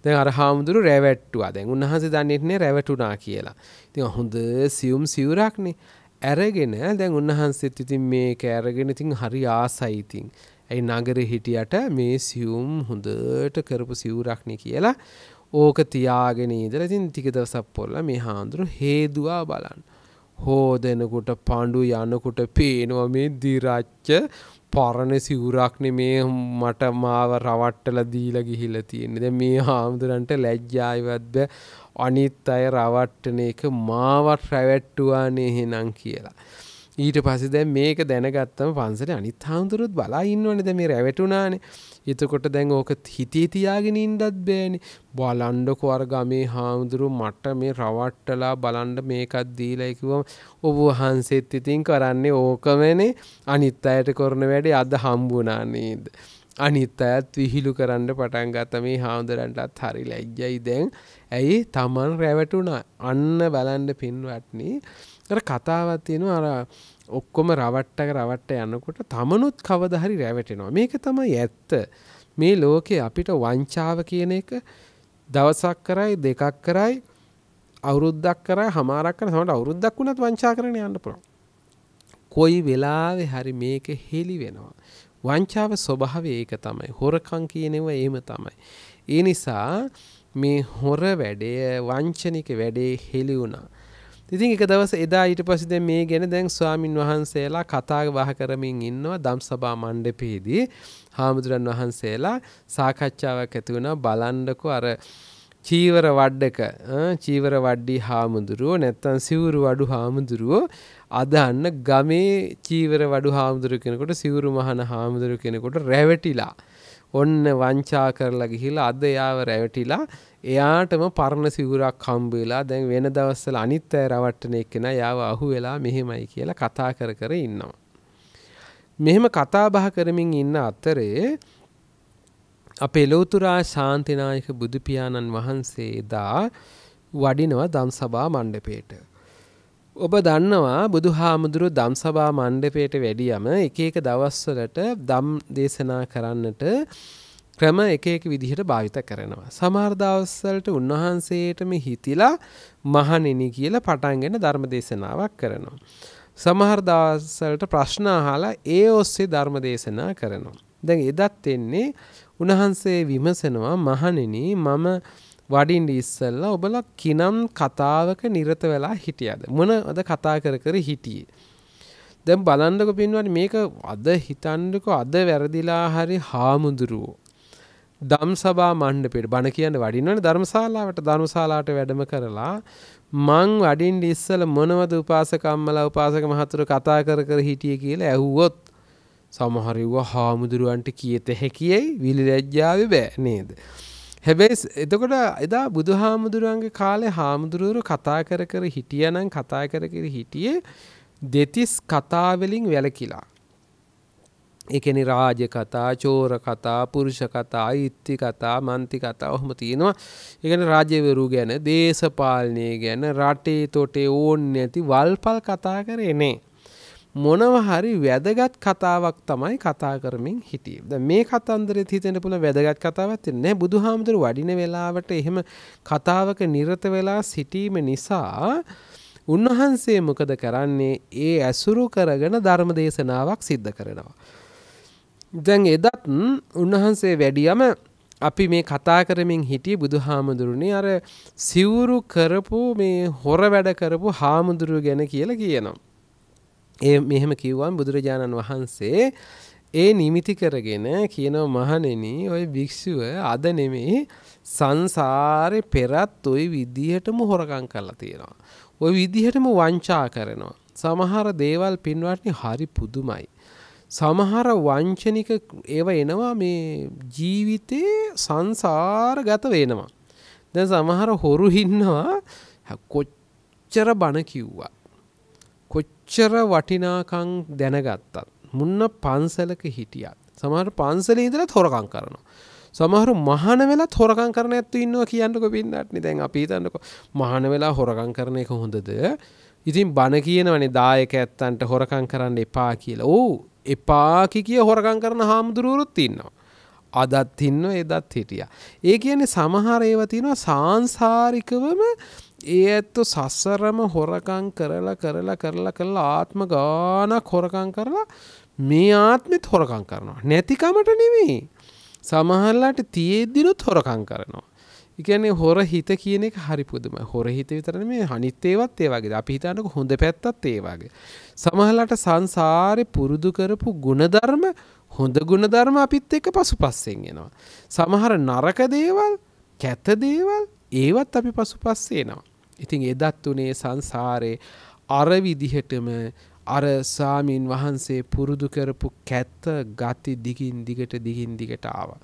දැන් අර හාමුදුරු රැවට්ටුවා. දැන් උන්වහන්සේ දන්නේ නැහැ රැවටුණා කියලා. ඉතින් හොඳ සියුම් සිවුරක්නේ. අරගෙන දැන් උන්වහන්සේත් ඉතින් මේක අරගෙන ඉතින් හරි ආසයි ඉතින්. ඇයි නගරේ හිටියට මේ සියුම් හොඳට කරපු සිවුරක්නේ කියලා ඕක තියාගෙන ඉඳලා ඉතින් ටික දවසක් පොරලා මේ හාමුදුරු හේදුවා බලන්න. හෝ දෙනකුට පණ්ඩු යනකුට පේනවා මේ දිරච්ච පරණ සිවුරක්නේ මේ මට මාව රවට්ටල දීලා ගිහිලා තියෙන්නේ. දැන් මේ හාමුදුරන්ට ලැජ්ජායිවත් බෑ. අනිත් අය රවට්ටන එක මාවත් රැවට්ටුවානේ එහෙනම් කියලා. ඊට පස්සේ දැන් මේක දැනගත්තම පන්සලේ අනිත් හාමුදුරුවොත් බලා ඉන්නවනේ දැන් මේ රැවටුණානේ. එතකොට දැන් ඕක හිතේ තියාගෙන ඉන්නත් බෑනේ. බලන්නකො අර ගමේ හාමුදුරු මට මේ රවට්ටලා බලන්න මේකක් දීලා කිව්වම ඔබ වහන්සේත් ඉතින් කරන්නේ ඕකමනේ. අනිත් අයට කරන වැඩේ අද හම්බුණා නේද? අනිත් අයත් විහිළු කරන්න පටන් ගත්ත මේ හාමුදුරන්ටත් හරි ලැජ්ජයි දැන්. ඇයි Taman රැවටුණා. අන්න බලන්න පින්වත්නි. අර කතාවක් තියෙනවා අර ඔක්කොම රවට්ටක රවට්ට යන්නකොට තමනුත් කවදහරි රැවටෙනවා මේක තමයි ඇත්ත මේ ලෝකේ අපිට වංචාව කියන එක දවසක් කරයි දෙකක් කරයි අවුරුද්දක් කරයි හමාරක් කරන සමට අවුරුද්දක් වුණත් වංචා කරන යන්න පුළුවන් කොයි වෙලාවෙ හරි මේක හෙලි වෙනවා. වංචාව ස්වභාවය ඒක තමයි. හොරකම් කියනවා එහෙම තමයි. ඒ නිසා මේ හොර වැඩේ වංචනික වැඩේ හෙලි වුණා. ඉතින් එක දවස එදා ඊට පස්සේ දැන් මේ ගැන දැන් ස්වාමින් වහන්සේලා කතා වහ කරමින් ඉන්නවා ධම්සභා මණ්ඩපයේදී හාමුදුරන් වහන්සේලා සාකච්ඡාවක් ඇති වුණා බලන්නකෝ අර චීවර වඩ්ඩක චීවර වඩ්ඩී හාමුදුරුවෝ නැත්තම් සිවුරු වඩු හාමුදුරුවෝ අදහන්න ගමේ චීවර වඩු හාමුදුරු කෙනකොට සිවුරු මහන හාමුදුරු කෙනකොට රැවටිලා ඔන්න වංචා කරලා ගිහිලා අද එයාව රැවටිලා එයාටම පරණ සිවුරක් හම්බ වෙලා දැන් වෙන දවස්වල අනිත් අය රවට්ටන එක්කෙනා යාව අහුවෙලා මෙහෙමයි කියලා කතා කර කර ඉන්නවා. මෙහෙම කතා බහ කරමින් ඉන්න අතරේ අපේ ලෝතුරා ශාන්තිනායක බුදු පියාණන් වහන්සේ දා වඩිනවා දම්සභා මණ්ඩපේට. ඔබ දන්නවා බුදු හාමුදුරු දම් සභා මණ්ඩපයට වැඩියම එක එක දවස්වලට දම් දේශනා කරන්නට ක්‍රම එක එක විදිහට භාවිත කරනවා. සමහර දවස්වලට උන්වහන්සේටම හිතිලා මහණෙනි කියලා පටන්ගෙන ධර්ම දේශනාවක් කරනවා. සමහර දවස්වලට ප්‍රශ්න අහලා ඒ ඔස්සේ ධර්ම දේශනා කරනවා. දැන් එදත් එන්නේ උන්වහන්සේ විමසනවා මහණෙනි මම වඩින්ඩ ඉස්සල්ලා ඔබලා කිනම් කතාවක නිරත වෙලා හිටියද මොනද කතා කර කර හිටියේ දැන් බලන්නක පින්වට මේක අද හිතන්නකෝ අද වැරදිලා හරි හාමුදුරුවෝ දම් සබා මණ්ඩපෙට බණ කියන්න වඩින්නවනේ ධර්මශාලාවට ධර්මශාලාට වැඩම කරලා මං වඩින්ඩ ඉස්සල මොනවද උපාසකම්මලා උපාසක මහතුරු කතා කර කර හිටිය කියලා ඇහුවොත් සමහරිව්වා හාමුදුරුවන්ට කියත හැකියයි විලි රැජ්ජාව බෑ නේද. හැබැයි එතකොට එදා බුදු හාමුදුරුවන්ගේ කාලේ හාමුදුරුවරු කතා කර කර හිටියනම් කතා කර කර හිටියේ දෙතිස් කතාවලින් වැළකිලා. ඒ කියන්නේ රාජ කතා, චෝර කතා, පුරුෂ කතා, අයිත්‍ය කතා, මන්ති කතා ඔහොම තියෙනවා. ඒ කියන්නේ රාජ්‍යවරු ගැන, දේශපාලනය ගැන, රටේ තොටේ ඕන් නැති වල්පල් කතා කරේ නේ. මොනව හරි වැදගත් කතාවක් තමයි කතා කරමින් හිටියේ. දැන් මේ කතන්දරෙත් හිතෙන්න පුළුවන් වැදගත් කතාවක් තියෙන නෑ. බුදුහාමුදුරු වඩින වෙලාවට එහෙම කතාවක නිරත වෙලා සිටීම නිසා උන්වහන්සේ මොකද කරන්නේ? ඒ ඇසුරු කරගෙන ධර්ම දේශනාවක් සිද්ධ කරනවා. දැන් එදත් උන්වහන්සේ වැඩියම අපි මේ කතා කරමින් හිටිය බුදුහාමුදුරුනේ අර සිවුරු කරපු මේ හොර වැඩ කරපු හාමුදුරුව ගැන කියලා කියනවා. ඒ මෙහෙම කිව්වන් බුදුරජාණන් වහන්සේ ඒ නිමිති කරගෙන කියනව මහණෙනි ওই භික්ෂුව අද නෙමේ සංසාරේ පෙරත් ওই විදිහටම හොරකම් කරලා තියෙනවා. ওই විදිහටම වංචා කරනවා. සමහර දේවල් පින්වත්නි හරි පුදුමයි. සමහර වංචනික ඒව එනවා මේ ජීවිතේ සංසාරගත වෙනවා. දැන් සමහර හොරු හින්නවා කොච්චර බණ කිව්වා. කොච්චර වටිනාකං දැනගත්තත් මුන්න පන්සලක හිටියත් සමහර පන්සල ඉදල තොරකං කරනවා. සමහරු මහන වෙලා තොරකං කරන ඇත්තු ඉන්නවා කියන්නක පින්නටනි දැන් අපි තන්නක මහන වෙලා හොරකං කරන එක හොඳද ඉතින් බණ කියනවනේ දායක ඇත්තන්ට හොරකං කරන්න එපා කියලා ඕ එපාකි කිය හොරකං කරන හාමුදුරුවරුත් ඉන්නවා. අදත් ඉන්න එදත් හිටිය. ඒ කියන්නේ සමහර ඒවතිනවා සංසාරිකවම ඒ ඇත්තු සස්සරම හොරකං කරලා කරලා කරලා කරලා ආත්ම ගානක් හොරකං කරලා මේ ආත්මෙත් හොරකං කරනවා. නැතිකමට නෙමේ. සමහල්ලාට තියේද්දිනුත් හොරකං කරනවා. එකන්නේ හොර හිත කියන එක හරි පුදුම හොර හිත විතරන මේ හනිත් ඒවත් ඒවාගේ අපි හිතන්නක හොඳ පැත්තත් ඒවාගේ. සමහලට සංසාරය පුරුදු කරපු ගුණධර්ම හොඳ ගුණධර්ම අපිත් එක පසු පස්සෙන් එනවා. සමහර නරක දේවල් කැත දේවල් ඒවත් අපි පසු පස්සේනවා. ඉතින් එදත් උනේ සංසාරේ අර විදිහටම අර සාමීන් වහන්සේ පුරුදු කරපු කැත්ත ගති දිගින් දිගට දිගින් දිගට ආවා.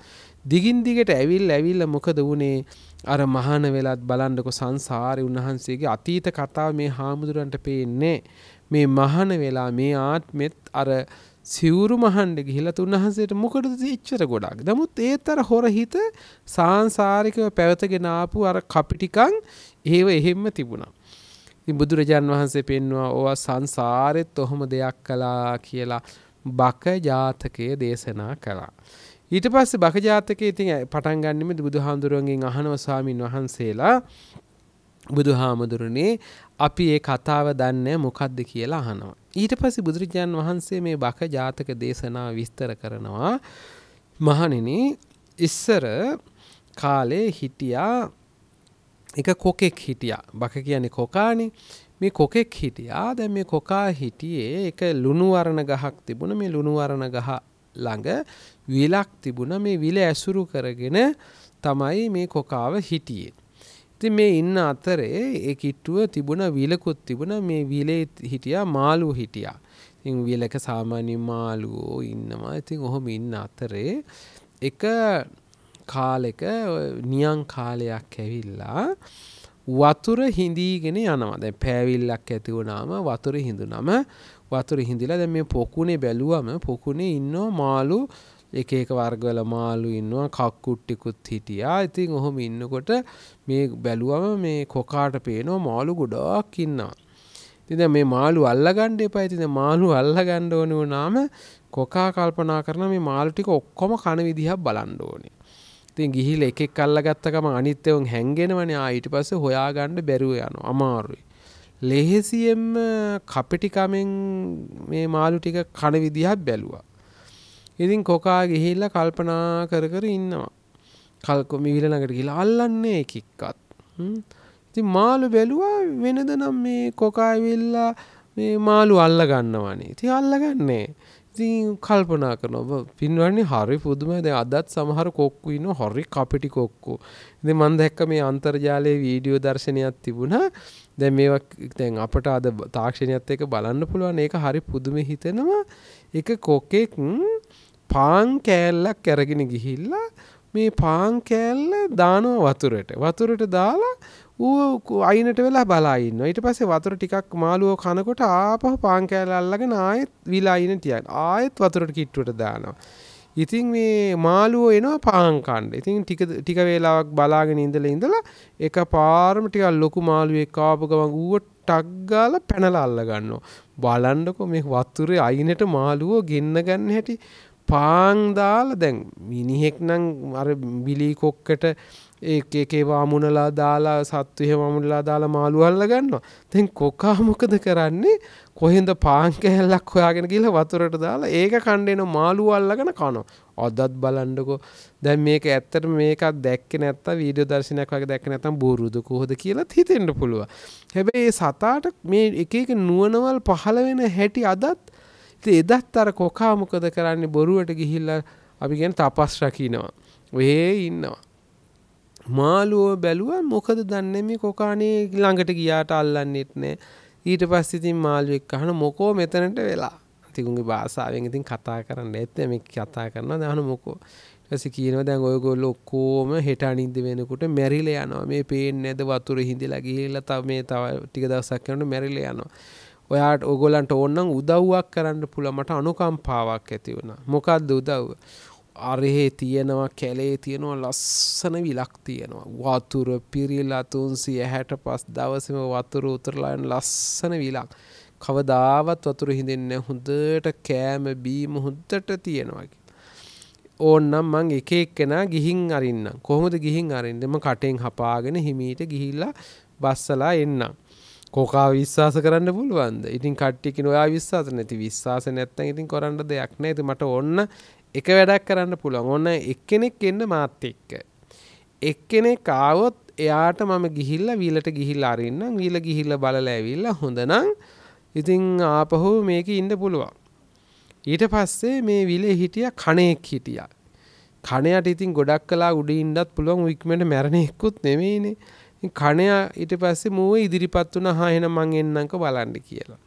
දිගින් දිගට ඇවිල් ඇවිල්ල මොකද වුණේ අර මහන වෙලත් බලන්නකො සංසාරය උන්වහන්සේගේ අතීත කතාව මේ හාමුදුරන්ට පේන්නේ මේ මහන වෙලා මේ ආත්මෙත් අර සිවුරු මහන්ඩ ගිහිලා තුන්හන්සේට මොකටද ඉච්චර ගොඩක්. නමුත් ඒතර හොර හිත සාංසාරිකව පැවතගෙන ආපු අර කපිටිකන් ඒව එහෙම්ම තිබුණා. ඉතින් බුදුරජාන් වහන්සේ පෙන්වුවා ඕවා සංසාරෙත් ඔහොම දෙයක් කළා කියලා බක ජාතකය දේශනා කළා. ඊට පස්සේ බක ජාතකයේ ඉතින් පටන් ගන්නෙම බුදුහාමුදුරුවන්ගෙන් අහනවා ස්වාමින් වහන්සේලා බුදුහාමුදුරනේ අපි ඒ කතාව දන්නේ මොකද්ද කියලා අහනවා. ඊට පසි බුදුරජාන් වහන්සේ මේ බක ජාතක දේශනා විස්තර කරනවා මහනෙන ඉස්සර කාලේ හිටියා එක කොකෙක් හිටියා බක කියන්නේ කොකානේ මේ කොකෙක් හිටියා දැන් මේ කොකා හිටියේ එක ලුණුවරණ ගහක් තිබුණ මේ ලුණුවරණ ගහ ළඟ විලක් තිබුණ මේ විල ඇසුරු කරගෙන තමයි මේ කොකාව හිටියේ ඉතින් මේ ඉන්න අතරේ ඒ කිට්ටුව තිබුණ විලකුත් තිබුණ මේ විලේ හිටියා මාළු හිටියා. ඉතින් විලක සාමාන්‍ය මාළුවෝ ඉන්නවා. ඉතින් ඔහොම ඉන්න අතරේ එක කාලෙක නියං කාලයක් ඇවිල්ලා වතුර හිඳීගෙන යනවා. දැන් පෑවිල්ලක් ඇති වුණාම වතුර හිඳුනම වතුර හිඳිලා දැන් මේ පොකුණේ බැලුවම පොකුණේ ඉන්නෝ මාළු එක එක වර්ගවල මාළු ඉන්නවා කක්කුට්ටිකුත් හිටියා ඉතින් ඔහොම ඉන්නකොට මේ බැලුවම මේ කොකාට පේනවා මාළු ගොඩක් ඉන්නවා ඉතින් මේ මාළු අල්ලගන්න එපා ඉතින් මාළු අල්ලගන්න ඕනේ වුණාම කොකා කල්පනා කරන මේ මාළු ටික ඔක්කොම කන විදිහක් බලන්න ඕනේ ඉතින් ගිහිල්ලා එකෙක් අල්ලගත්ත ගමන් අනිත් ඒවාන් හැංගෙනවනේ ආ ඊට පස්සේ හොයාගන්න බැරුව යනවා අමාරුයි ලෙහෙසියෙන්ම කපටි කමෙන් මේ මාළු ටික කන විදිහක් බැලුවා ඉතින් කොකා ගිහිල්ලා කල්පනා කර කර ඉන්නවා. කල්කො මිවිල ළඟට ගිහිල්ලා අල්ලන්නේ එකෙක්වත්. ඉතින් මාළු බැලුවා වෙනද නම් මේ කොකා ඇවිල්ලා මේ මාළු අල්ල ගන්නවනේ. ඉතින් අල්ලගන්නේ. ඉතින් කල්පනා කරනවා පින්වන්නේ හරි පුදුමයි දැන් අදත් සමහර කොක්කු ඉන්න හරි කපටි කොක්කු. ඉතින් මම දැක්ක මේ අන්තර්ජාලයේ වීඩියෝ දර්ශනයක් තිබුණා. දැන් මේවා දැන් අපට අද තාක්ෂණයත් එක්ක බලන්න පුළුවන්. ඒක හරි පුදුමේ හිතෙනවා. එක කොකෙක් පාන් කෑල්ලක් අරගෙන ගිහිල්ලා මේ පාන් කෑල්ල දානවා වතුරට. වතුරට දාලා ඌ අයිනට වෙලා බලා ඉන්නවා. ඊට පස්සේ වතුර ටිකක් මාළුව කනකොට ආපහු පාන් කෑල්ල අල්ලගෙන ආයෙත් විලා අයින තියන. ආයෙත් වතුරට කිට්ටුවට දානවා. ඉතින් මේ මාළුවෝ එනවා පාන් කන්න. ඉතින් ටික ටික වේලාවක් බලාගෙන ඉඳලා ඉඳලා එක පාරම ටිකක් ලොකු මාළුවෙක් ආපු ගමන් ඌව ටක් ගාලා පැනලා අල්ල ගන්නවා. බලන්නකෝ මේ වතුරේ අයිනට මාළුවෝ ගෙන්න ගන්න හැටි. පාංදාල දැන් මිනිහෙක් නම් අර බිලිකොක්කට ඒකේ වාමුණලා දාලා සත්තු එහෙම වමුණලා දාලා මාළු අල්ල ගන්නවා. දැන් කොකා මොකද කරන්නේ? කොහෙන්ද පාන් කෑල්ලක් හොයාගෙන ගිහලා වතුරට දාලා ඒක කණ්ඩේන මාළු අල්ලගෙන කනවා. අදත් බලන්නකෝ. දැන් මේක ඇත්තට මේකක් දැක්කේ නැත්තම් වීඩියෝ දර්ශනයක් වගේ දැක්කේ නැත්තම් බොරුද කොහොද කියලා හිතෙන්න පුළුවන්. හැබැයි සතාට මේ එක එක නුවණවල් පහළ වෙන හැටි අදත් ඉතින් එදත් අර කොකා මොකද කරන්නේ බොරුවට ගිහිල්ලා අපි කියන්නේ තපස් රකින්නවා. ඔහේ ඉන්නවා. මාළුව බැලුවා මොකද දන්නේ මේ කොකානේ ළඟට ගියාට අල්ලන්නෙත් නෑ. ඊට පස්සේ ඉතින් මාළුවෙක් අහන මොකෝ මෙතනට වෙලා. තිකුන්ගේ භාෂාවෙන් ඉතින් කතා කරන්න ඇත්ත මේ කතා කරනවා දහන මොකෝ. ඊට පස්සේ කියනවා දැන් ඔයගොල්ලෝ ඔක්කොම හෙට අනිද්ද වෙනකොට මැරිලා යනවා. මේ පේන්නේ නැද වතුර හිඳලා ගිහිල්ලා තව මේ තව ටික දවසක් යනකොට මැරිලා යනවා. ඔයාට ඔගොලන්ට ඕන්නම් උදව්වක් කරන්න පුළ මට අනුකම්පාවක් ඇති වුණ මොකක්ද උදව්ව අරහේ තියෙනවා කැලේ තියෙනවා ලස්සන විලක් තියෙනවා වතුර පිරිල් අතුන්සිය හැට පස් දවසම වතුර උතරලායන් ලස්සන විලක් කවදාවත් වතුර හිඳෙන්න හොඳට කෑම බීම හොද්දට තියෙනවාකි ඕන්නම් මං එක එක්කෙනා ගිහින් අරින්නම් කොහොමද ගිහින් අරින්දම කටෙන් හපාගෙන හිමීට ගිහිල්ලා බස්සලා එන්නම් කෝකා විශ්වාස කරන්න පුළුවන්ද ඉතින් කට්ටිකින ඔයා විශ්වාස නැති විශ්වාස නැත්තන් ඉතින් කොරන්න දෙයක් නෑ ඇති මට ඔන්න එක වැඩක් කරන්න පුළුවන් ඔන්න එක්කෙනෙක් එන්න මාත් එක්ක එක්කෙනෙක් ආවොත් එයාට මම ගිහිල්ල වීලට ගිහිල් අරන්නම් වීල ගිහිල්ල බලල ඇවිල්ල හොඳනම් ඉතිං ආපහු මේක ඉන්න පුළුවන්. ඊට පස්සේ මේ විලේ හිටිය කණයෙක් හිටිය. කණයට ඉතින් ගොඩක් කලා උඩ ඉන්නත් පුළුවන් ඉක්මට මැරණෙකුත් නෙමේනේ කණයා ඊට පස්සේ මූව ඉදිරිපත් වුණා හා එහෙනම් මං එන්නම්ක බලන්න කියලා.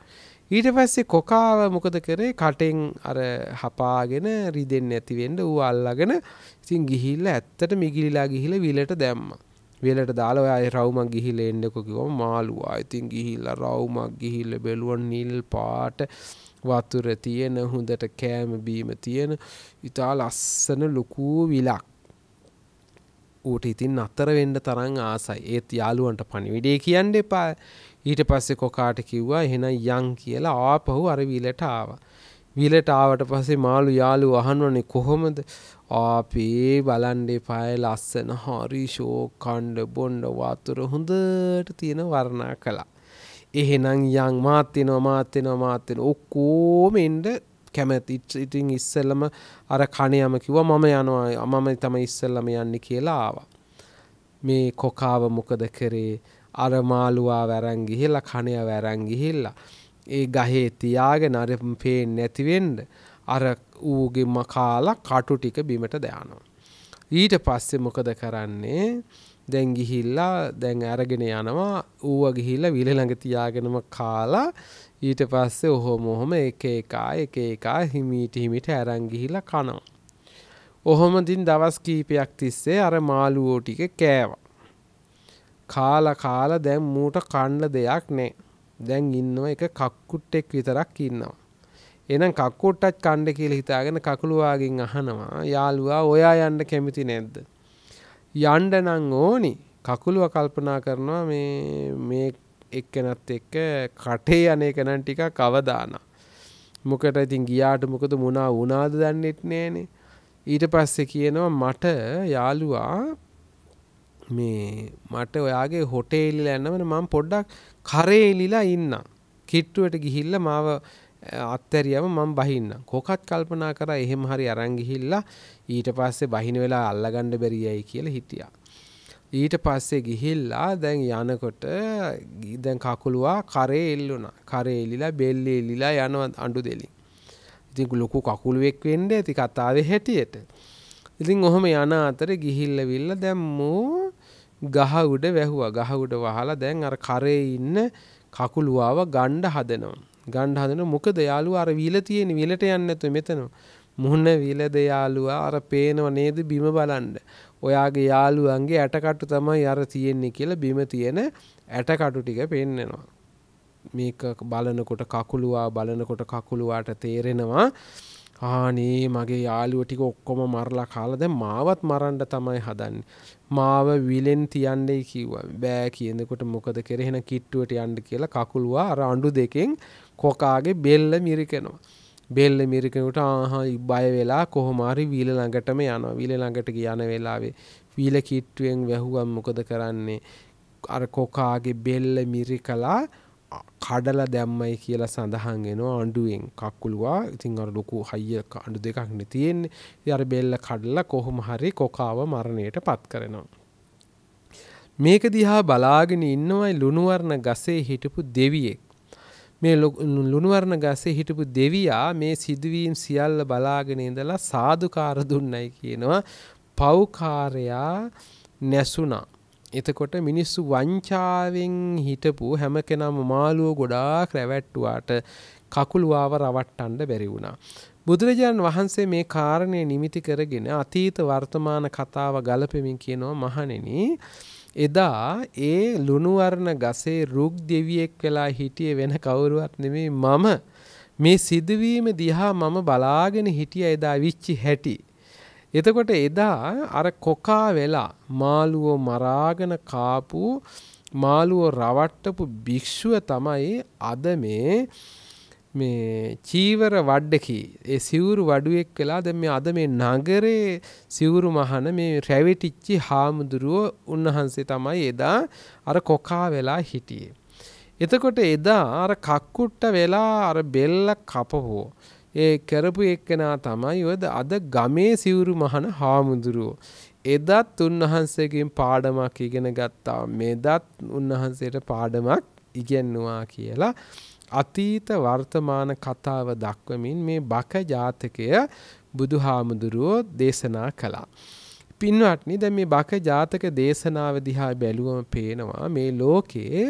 ඊට පස්සේ කොකාව මොකද කරේ කටෙන් අර හපාගෙන රිදෙන්නේ නැති වෙන්න ඌ අල්ලගෙන ඉතින් ගිහිල්ලා ඇත්තට මිගිලිලා ගිහිල්ලා විලට දැම්මා. විලට දාලා ඔය රවුමක් ගිහිල්ලා එන්නකෝ කිව්වම මාළුවා. ඉතින් ගිහිල්ලා රවුමක් ගිහිල්ලා බැලුවා නිල් පාට වතුර තියෙන හොඳට කෑම බීම තියෙන ඉතාල ලස්සන ලොකු විලක්. ඌට ඉතින් අත්තර වෙන්න තරම් ආසයි. ඒත් යාළුවන්ට පණිවිඩය කියන්න එපා. ඊට පස්සේ කොකාට කිව්වා එහෙනම් යන් කියලා ආපහු අර වීලට ආවා. වීලට ආවට පස්සේ මාළු යාළුව අහනවනේ කොහොමද? ආපේ බලන්න එපායි ලස්සන හරි ෂෝක් කණ්ඩ බොණ්ඩ වතුර හොඳට තියෙන වර්ණා කළා. එහෙනම් යන් මාත් වෙනවා මාත් වෙනවා මාත් වෙනවා ඔක්කොම එන්න කැමැති ඉතින් ඉස්සෙල්ලම අර කණයම කිව්වා මම යනවා මම තමයි ඉස්සෙල්ලම යන්නේ කියලා ආවා. මේ කොකාව මොකද කරේ? අර මාළුවා වැරන් ගිහිල්ලා කණය වැරන් ගිහිල්ලා ඒ ගහේ තියාගෙන අර පේන්නේ නැති වෙන්න අර ඌගේ මකාලා කටු ටික බිමට දානවා. ඊට පස්සේ මොකද කරන්නේ? දැන් ගිහිල්ලා දැන් අරගෙන යනවා ඌව ගිහිල්ලා විල ළඟ තියාගෙනම කාලා ඊට පස්සේ ඔහොම ඔහොම එක එකා එක එකා හිමීට හිමිට අරන් ගිහිලා කනවා. ඔහොම දින් දවස් කීපයක් තිස්සේ අර මාළුවෝ ටික කෑවා. කාලා කාලා දැන් මූට කන්න දෙයක් නැහැ. දැන් ඉන්නව එක කක්කුට්ටෙක් විතරක් ඉන්නවා. එහෙනම් කක්කුට්ටත් කන්න කියලා හිතාගෙන කකුලුවාගෙන් අහනවා යාළුවා ඔයා යන්න කැමති නැද්ද? යන්න නම් ඕනි. කකුලුව කල්පනා කරනවා මේ මේ එක්කනත් එක්ක කටේ යන එකනන් ටික කවදාන මොකට ඉතින් ගියාට මොකද මොනා වුණාද දන්නෙත් නෑනේ ඊට පස්සේ කියනවා මට යාළුවා මේ මට ඔයාගේ හොටේ එලිලා යන්නවන මම පොඩ්ඩක් කරේ එලිලා ඉන්නම් කිට්ටුවට ගිහිල්ලා මාව අත්තරියම මම බහින්නම් කොකත් කල්පනා කරා එහෙම හරි අරන් ගිහිල්ලා ඊට පස්සේ බහින වෙලා අල්ලගන්න බැරියයි කියලා හිටියා ඊට පස්සේ ගිහිල්ලා දැන් යනකොට දැන් කකුලුවා කරේ එල්ලුණා. කරේ එලිලා බෙල්ලේ එලිලා යනවා අඬු දෙලින්. ඉතින් ලොකු කකුලුවෙක් වෙන්න ඇති කතාවේ හැටියට. ඉතින් ඔහොම යන අතරේ ගිහිල්ලවිල්ලා දැන් මෝ ගහ උඩ වැහුවා. ගහ උඩ වහලා දැන් අර කරේ ඉන්න කකුලුවාව ගණ්ඩ හදනවා. ගණ්ඩ හදන මොකද යාළුවා අර වීල තියෙන වීලට යන්නේ නැතුව මෙතන. මුහුණ වීලද යාළුවා අර පේනව නේද බිම බලන්න. ඔයාගේ යාළුවන්ගේ ඇටකටු තමයි අර තියෙන්නේ කියලා බිම තියෙන ඇටකටු ටික පෙන්නෙනවා. මේක බලනකොට කකුළුවා බලනකොට කකුළුවාට තේරෙනවා ආනේ මගේ යාළුව ටික ඔක්කොම මරලා කාලා දැන් මාවත් මරන්න තමයි හදන්නේ. මාව විලෙන් තියන්නයි කිව්වා. බෑ කියනකොට මොකද කරේ එහෙනම් කිට්ටුවට යන්න කියලා කකුලුවා අර අඬු දෙකෙන් කොකාගේ බෙල්ල මිරිකනවා. බෙල්ල මිරිකනට ආහා බය වෙලා කොහොමාරි වීල ළඟටම යනවා වීල ළඟට යන වෙලාවේ වීල කිට්ටුවෙන් වැහුවම් මොකද කරන්නේ අර කොකාගේ බෙල්ල මිරිකලා කඩල දැම්මයි කියලා සඳහන් වෙනවා අඬුවෙන් කක්කුලුවා ඉතින් අර ලොකු හයිය අඬු දෙකක් නේ තියෙන්නේ ඉතින් අර බෙල්ල කඩලා කොහොම හරි කොකාව මරණයට පත් කරනවා මේක දිහා බලාගෙන ඉන්නවයි ලුණුවර්ණ ගසේ හිටපු දෙවියෙක් මේ ලුණුවරණ ගසේ හිටපු දෙවියා මේ සිදුවීම් සියල්ල බලාගෙන ඉඳලා සාදුකාර දුන්නයි කියනවා පෞකාරයා නැසුණා. එතකොට මිනිස්සු වංචාවෙන් හිටපු හැම කෙනම මාළුව ගොඩාක් රැවැට්ටුවාට කකුළුවාව රවට්ටන්න බැරි වුණා. බුදුරජාණන් වහන්සේ මේ කාරණය නිමිති කරගෙන අතීත වර්තමාන කතාව ගලපෙමින් කියනවා මහණෙනි එදා ඒ ලුණු වර්ණ ගසේ රුක් දෙවියෙක් වෙලා හිටියේ වෙන කවුරුවත් නෙමෙයි මම. මේ සිදුවීම දිහා මම බලාගෙන හිටිය එදා විච්චි හැටි. එතකොට එදා අර කොකා වෙලා මාළුව මරාගෙන කාපු මාළුව රවට්ටපු භික්ෂුව තමයි අද මේ මේ චීවර වඩ්ඩකි ඒ සිවුරු වඩුවෙක් වෙලා දැන් මේ අද මේ නගරේ සිවුරු මහන මේ රැවටිච්චි හාමුදුරුව උන්වහන්සේ තමයි එදා අර කොකා වෙලා හිටියේ. එතකොට එදා අර කක්කුට්ට වෙලා අර බෙල්ල කපහෝ ඒ කරපු එක්කෙනා තමයි ඔද අද ගමේ සිවුරු මහන හාමුදුරුවෝ. එදත් උන්වහන්සේගෙන් පාඩමක් ඉගෙන ගත්තා. මෙදත් උන්වහන්සේට පාඩමක් ඉගෙන්නවා කියලා අතීත වර්තමාන කතාව දක්වමින් මේ බක ජාතකය බුදුහාමුදුරුවෝ දේශනා කළා. පින්වත්නි දැන් මේ බක ජාතක දේශනාව දිහා බැලුවම පේනවා මේ ලෝකයේ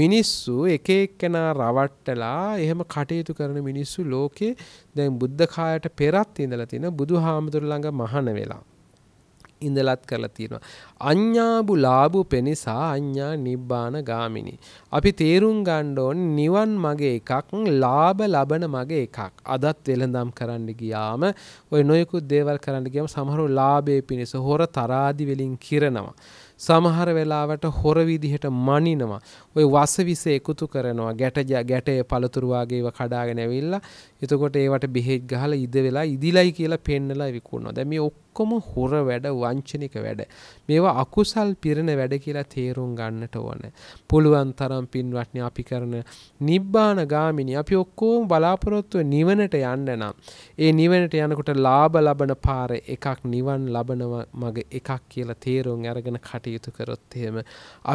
මිනිස්සු එක එක්කෙනා රවට්ටලා එහෙම කටයුතු කරන මිනිස්සු ලෝකේ දැන් බුද්ධ කායට පෙරත් ඉඳලා තින බුදුහාමුදුරු ළඟ මහාන වෙලා ඉඳලත් කරලා තියෙනවා. අඤ්ඤාබු ලාභු පෙනිසා අඤ්ඤා නිබ්බාන ගාමිනි. අපි තේරුම් ගන්න ඕන නිවන් මගේ එකක්, ලාභ ලබන මගේ එකක්. අදත් වෙලඳම් කරන්න ගියාම ওই නොයෙකුත් දේවල් කරන්න ගියාම සමහරව ලාභයේ පිණිස හොර තරාදි වලින් කිරනවා. සමහර වෙලාවට හොර විදිහට මනිනවා. ඔය වසවිසේ එකතු කරනවා ගැට ගැටේ පළතුරු වගේ ඒවා කඩාගෙන ඇවිල්ලා එතකොට ඒවට බෙහෙත් ගහලා ඉද වෙලා ඉදිලයි කියලා පෙන්නලා විකුණනවා. දැන් මේ ඔක්කොම හොර වැඩ වංචනික වැඩ. මේවා අකුසල් පිරෙන වැඩ කියලා තේරුම් ගන්නට ඕන. පුළුවන් තරම් පින්වත්නි අපි කරන නිබ්බාන ගාමිනී අපි ඔක්කොම බලාපොරොත්තු නිවනට යන්න නම් ඒ නිවනට යනකොට ලාභ ලබන පාර එකක් නිවන් ලබනව මග එකක් කියලා තේරුම් අරගෙන කටයුතු කරොත් එහෙම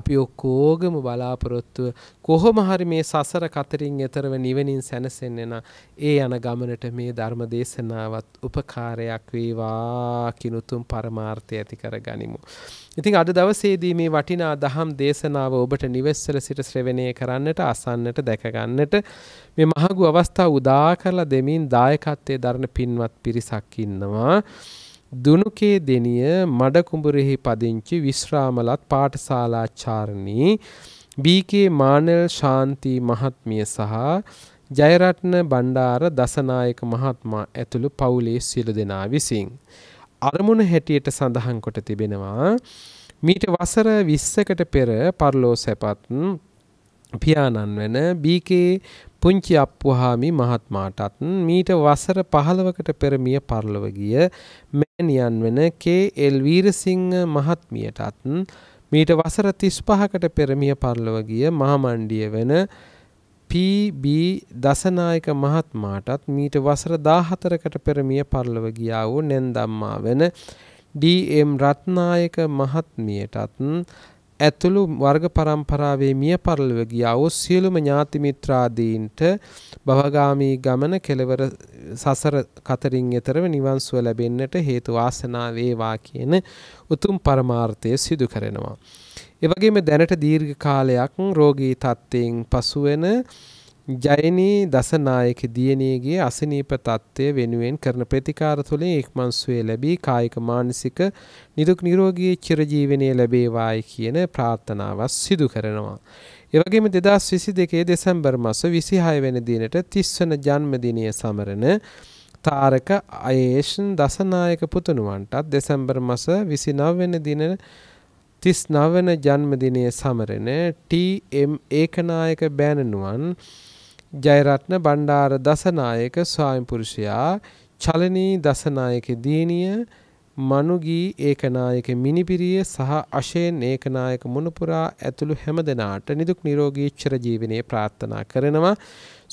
අපි ඔක්කොගම බලාපොරොත්තු බලාපොරොත්තුව කොහොම හරි මේ සසර කතරින් එතරව නිවනින් සැනසෙන්නෙන ඒ යන ගමනට මේ ධර්ම දේශනාවත් උපකාරයක් වේවා කිනුතුම් පරමාර්ථය ඇති කර ගනිමු. ඉතින් අද දවසේදී මේ වටිනා දහම් දේශනාව ඔබට නිවෙස්සල සිට ශ්‍රවණය කරන්නට අසන්නට දැකගන්නට මේ මහගු අවස්ථාව උදා කරලා දෙමින් දායකත්වයේ දරන පින්වත් පිරිසක් ඉන්නවා. දුනුකේ දෙනිය මඩකුඹුරෙහි පදිංචි විශ්‍රාමලත් පාඨශාලාචාර්ණී බීකේ මානෙල් ශාන්ති මහත්මිය සහ ජයරත්න බණ්ඩාර දසනායක මහත්මයා ඇතුළු පවුලේ සියලු දෙනා විසින් අරමුණ හැටියට සඳහන් කොට තිබෙනවා මීට වසර 20කට පෙර පරලෝ සැපත් පියාණන් වෙන බීකේ පුංචි අප්පුහාමි මහත්මාටත් මීට වසර 15කට පෙර මිය පරලොව ගිය මෑණියන් වෙන කේ.එල්. වීරසිංහ මහත්මියටත් මීට වසර 35කට පෙර මිය පරලොව ගිය මහමණ්ඩිය වෙන පී.බී. දසනායක මහත්මාටත් මීට වසර 14කට පෙර මිය පරලොව ගියා වූ නෙන්දම්මා වෙන ඩී.එම්. රත්නායක මහත්මියටත් ඇතුළු වර්ග પરම්පරාවේ මිය පරලොව ගියා වූ සියලුම ඥාති මිත්‍රාදීන්ට භවගාමී ගමන කෙලවර සසර කතරින් එතරව නිවන් සුව ලැබෙන්නට හේතු වාසනා වේවා කියන උතුම් පරමාර්ථය සිදු කරනවා. ඒ වගේම දැනට දීර්ඝ කාලයක් රෝගී තත්ත්වයෙන් පසුවෙන ජයනී දසනායක දියණියගේ අසනීප තත්ත්වය වෙනුවෙන් කරන ප්‍රතිකාර තුළින් ඉක්මන්සුවේ ලැබී කායික මානසික නිරුක් නිරෝගී චිරජීවනය ලැබේවායි කියන ප්‍රාර්ථනාවක් සිදු කරනවා. එවගේම 2022 දෙසැම්බර් මාස 26 වෙනි දිනට 30 වන ජන්මදිනය සමරන තාරක අයේෂන් දසනායක පුතුණුවන්ටත් දෙසැම්බර් මාස 29 වෙනි දින 39 වන ජන්මදිනයේ සමරන ටී.එම්. ඒකනායක බෑණනුවන් ජයරත්න බණ්ඩාර දසනායක ස්වාමිපුරුෂයා චලනී දසනායක දියණිය මනුගී ඒකනායක මිනිපිරිය සහ අශේන් ඒකනායක මුණුපුරා ඇතුළු හැමදෙනාට නිදුක් නිරෝගී චිරජීවනයේ ප්‍රාර්ථනා කරනවා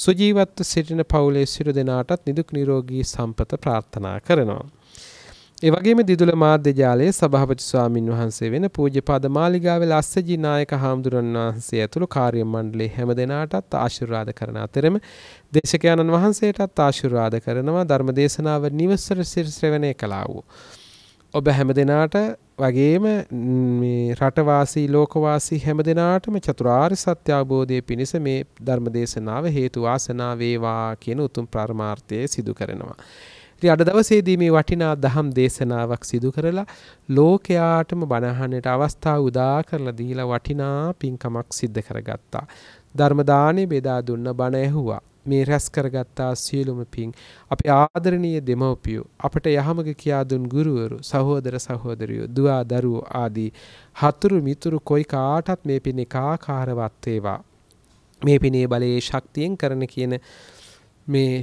සුජීවත්ව සිටින පවුලේ සියලු දෙනාටත් නිදුක් නිරෝගී සම්පත ප්‍රාර්ථනා කරනවා ඒ වගේම දිදුල මාධ්‍ය ජාලයේ සභාපති ස්වාමින් වහන්සේ වෙන පූජ්‍යපද මාලිගාවේ ලස්සජී නායක හාමුදුරන් වහන්සේ ඇතුළු කාර්ය මණ්ඩලයේ හැමදෙනාටත් ආශිර්වාද කරන අතරම දේශකයන්න් වහන්සේටත් ආශිර්වාද කරනවා ධර්ම දේශනාව නිවසර ශිර්ෂ්‍රවණය කළා වූ ඔබ හැම දෙනාට වගේම රටවාසී ලෝකවාසී හැම දෙනාටම චතුරාර් සත්‍ය අවබෝධය පිණිස මේ ධර්මදේශනාව හේතු වාසනා වේවා කියන උතුම් ප්‍රර්මාර්ථය සිදු කරනවා. ඉතින් අද දවසේදී මේ වටිනා දහම් දේශනාවක් සිදු කරලා ලෝකයාටම බණහන්නට අවස්ථාව උදා කරලා දීලා වටිනා පින්කමක් සිද්ධ කරගත්තා. ධර්ම දාණය බෙදා දුන්න බණ ඇහුවා. මේ රැස් කරගත්තා සියලුම පින් අපේ ආදරණීය දෙමව්පියෝ අපට යහමග කියා දුන් ගුරුවරු සහෝදර සහෝදරියෝ දුව දරුවෝ ආදී හතුරු මිතුරු කොයි කාටත් මේ පින් එකාකාරවත් වේවා මේ පිනේ බලයේ ශක්තියෙන් කරන කියන මේ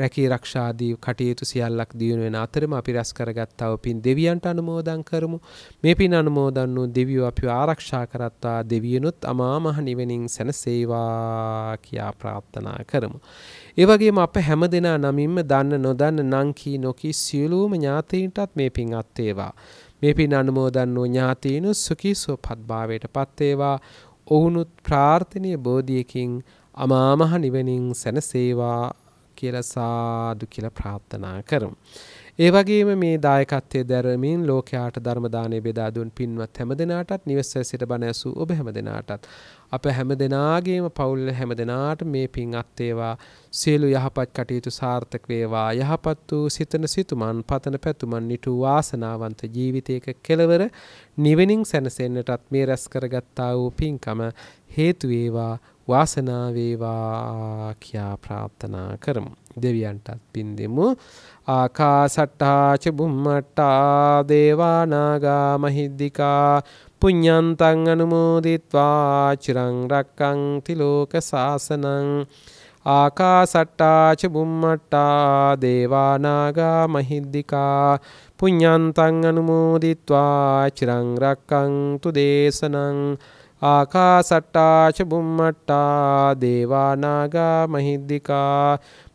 රැකී රක්ෂාදී කටයුතු සියල්ලක් දියුණු වෙන අතරම අපි රැස් කරගත්තව පින් දෙවියන්ට අනුමෝදන් කරමු. මේ පින් අනුමෝදන් වූ දෙවියෝ අපිව ආරක්ෂා කරත්වා දෙවියනුත් අමා මහ නිවනින් සැනසේවා කියා ප්‍රාර්ථනා කරමු. ඒ වගේම අප හැම දෙනා නමින්ම දන්න නොදන්න නම් කී නොකී සියලුම ඥාතීන්ටත් මේ පින් අත්වේවා. මේ පින් අනුමෝදන් වූ ඥාතීනු සුඛී සුවපත් භාවයට පත්වේවා. ඔවුනුත් ප්‍රාර්ථනීය බෝධියකින් අමාමහ නිවනින් සැනසේවා කියලා සාදු කියලා ප්‍රාර්ථනා කරමු. ඒ වගේම මේ දායකත්වයේ දැරමින් ලෝකයාට ධර්ම දාණය බෙදා දුන් පින්වත් හැමදෙනාටත් නිවසේ සිට බණ ඇසූ ඔබ හැමදෙනාටත් අප හැමදෙනාගේම පවුල් හැමදෙනාට මේ පින් අත්වේවා සියලු යහපත් කටයුතු සාර්ථක වේවා යහපත් වූ සිතන සිතුමන් පතන පැතුමන් නිටු වාසනාවන්ත ජීවිතයක කෙලවර නිවෙනින් සැනසෙන්නටත් මේ රැස් කරගත්තා වූ පින්කම හේතු වේවා වාසනාව වේවා කියා ප්‍රාර්ථනා කරමු. දෙවියන්ටත් පින් දෙමු. ආකාසට්ටා ච බුම්මට්ටා දේවා නාග මහිද්దికා පුඤ්ඤන්තං අනුමෝදිත්වා චිරං රක්කන්ති ලෝක සාසනං ආකාසට්ටා ච බුම්මට්ටා දේවා නාග මහිද්దికා පුඤ්ඤන්තං අනුමෝදිත්වා චිරං රක්කන්තු දේශනං ආකාසට්ටාච බුම්මට්ටා දේවානාගා මහිද්దికා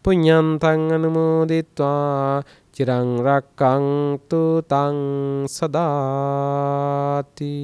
පුඤ්ඤන්තං අනුමෝදිත්වා චිරං රක්කන්තු තං සදාති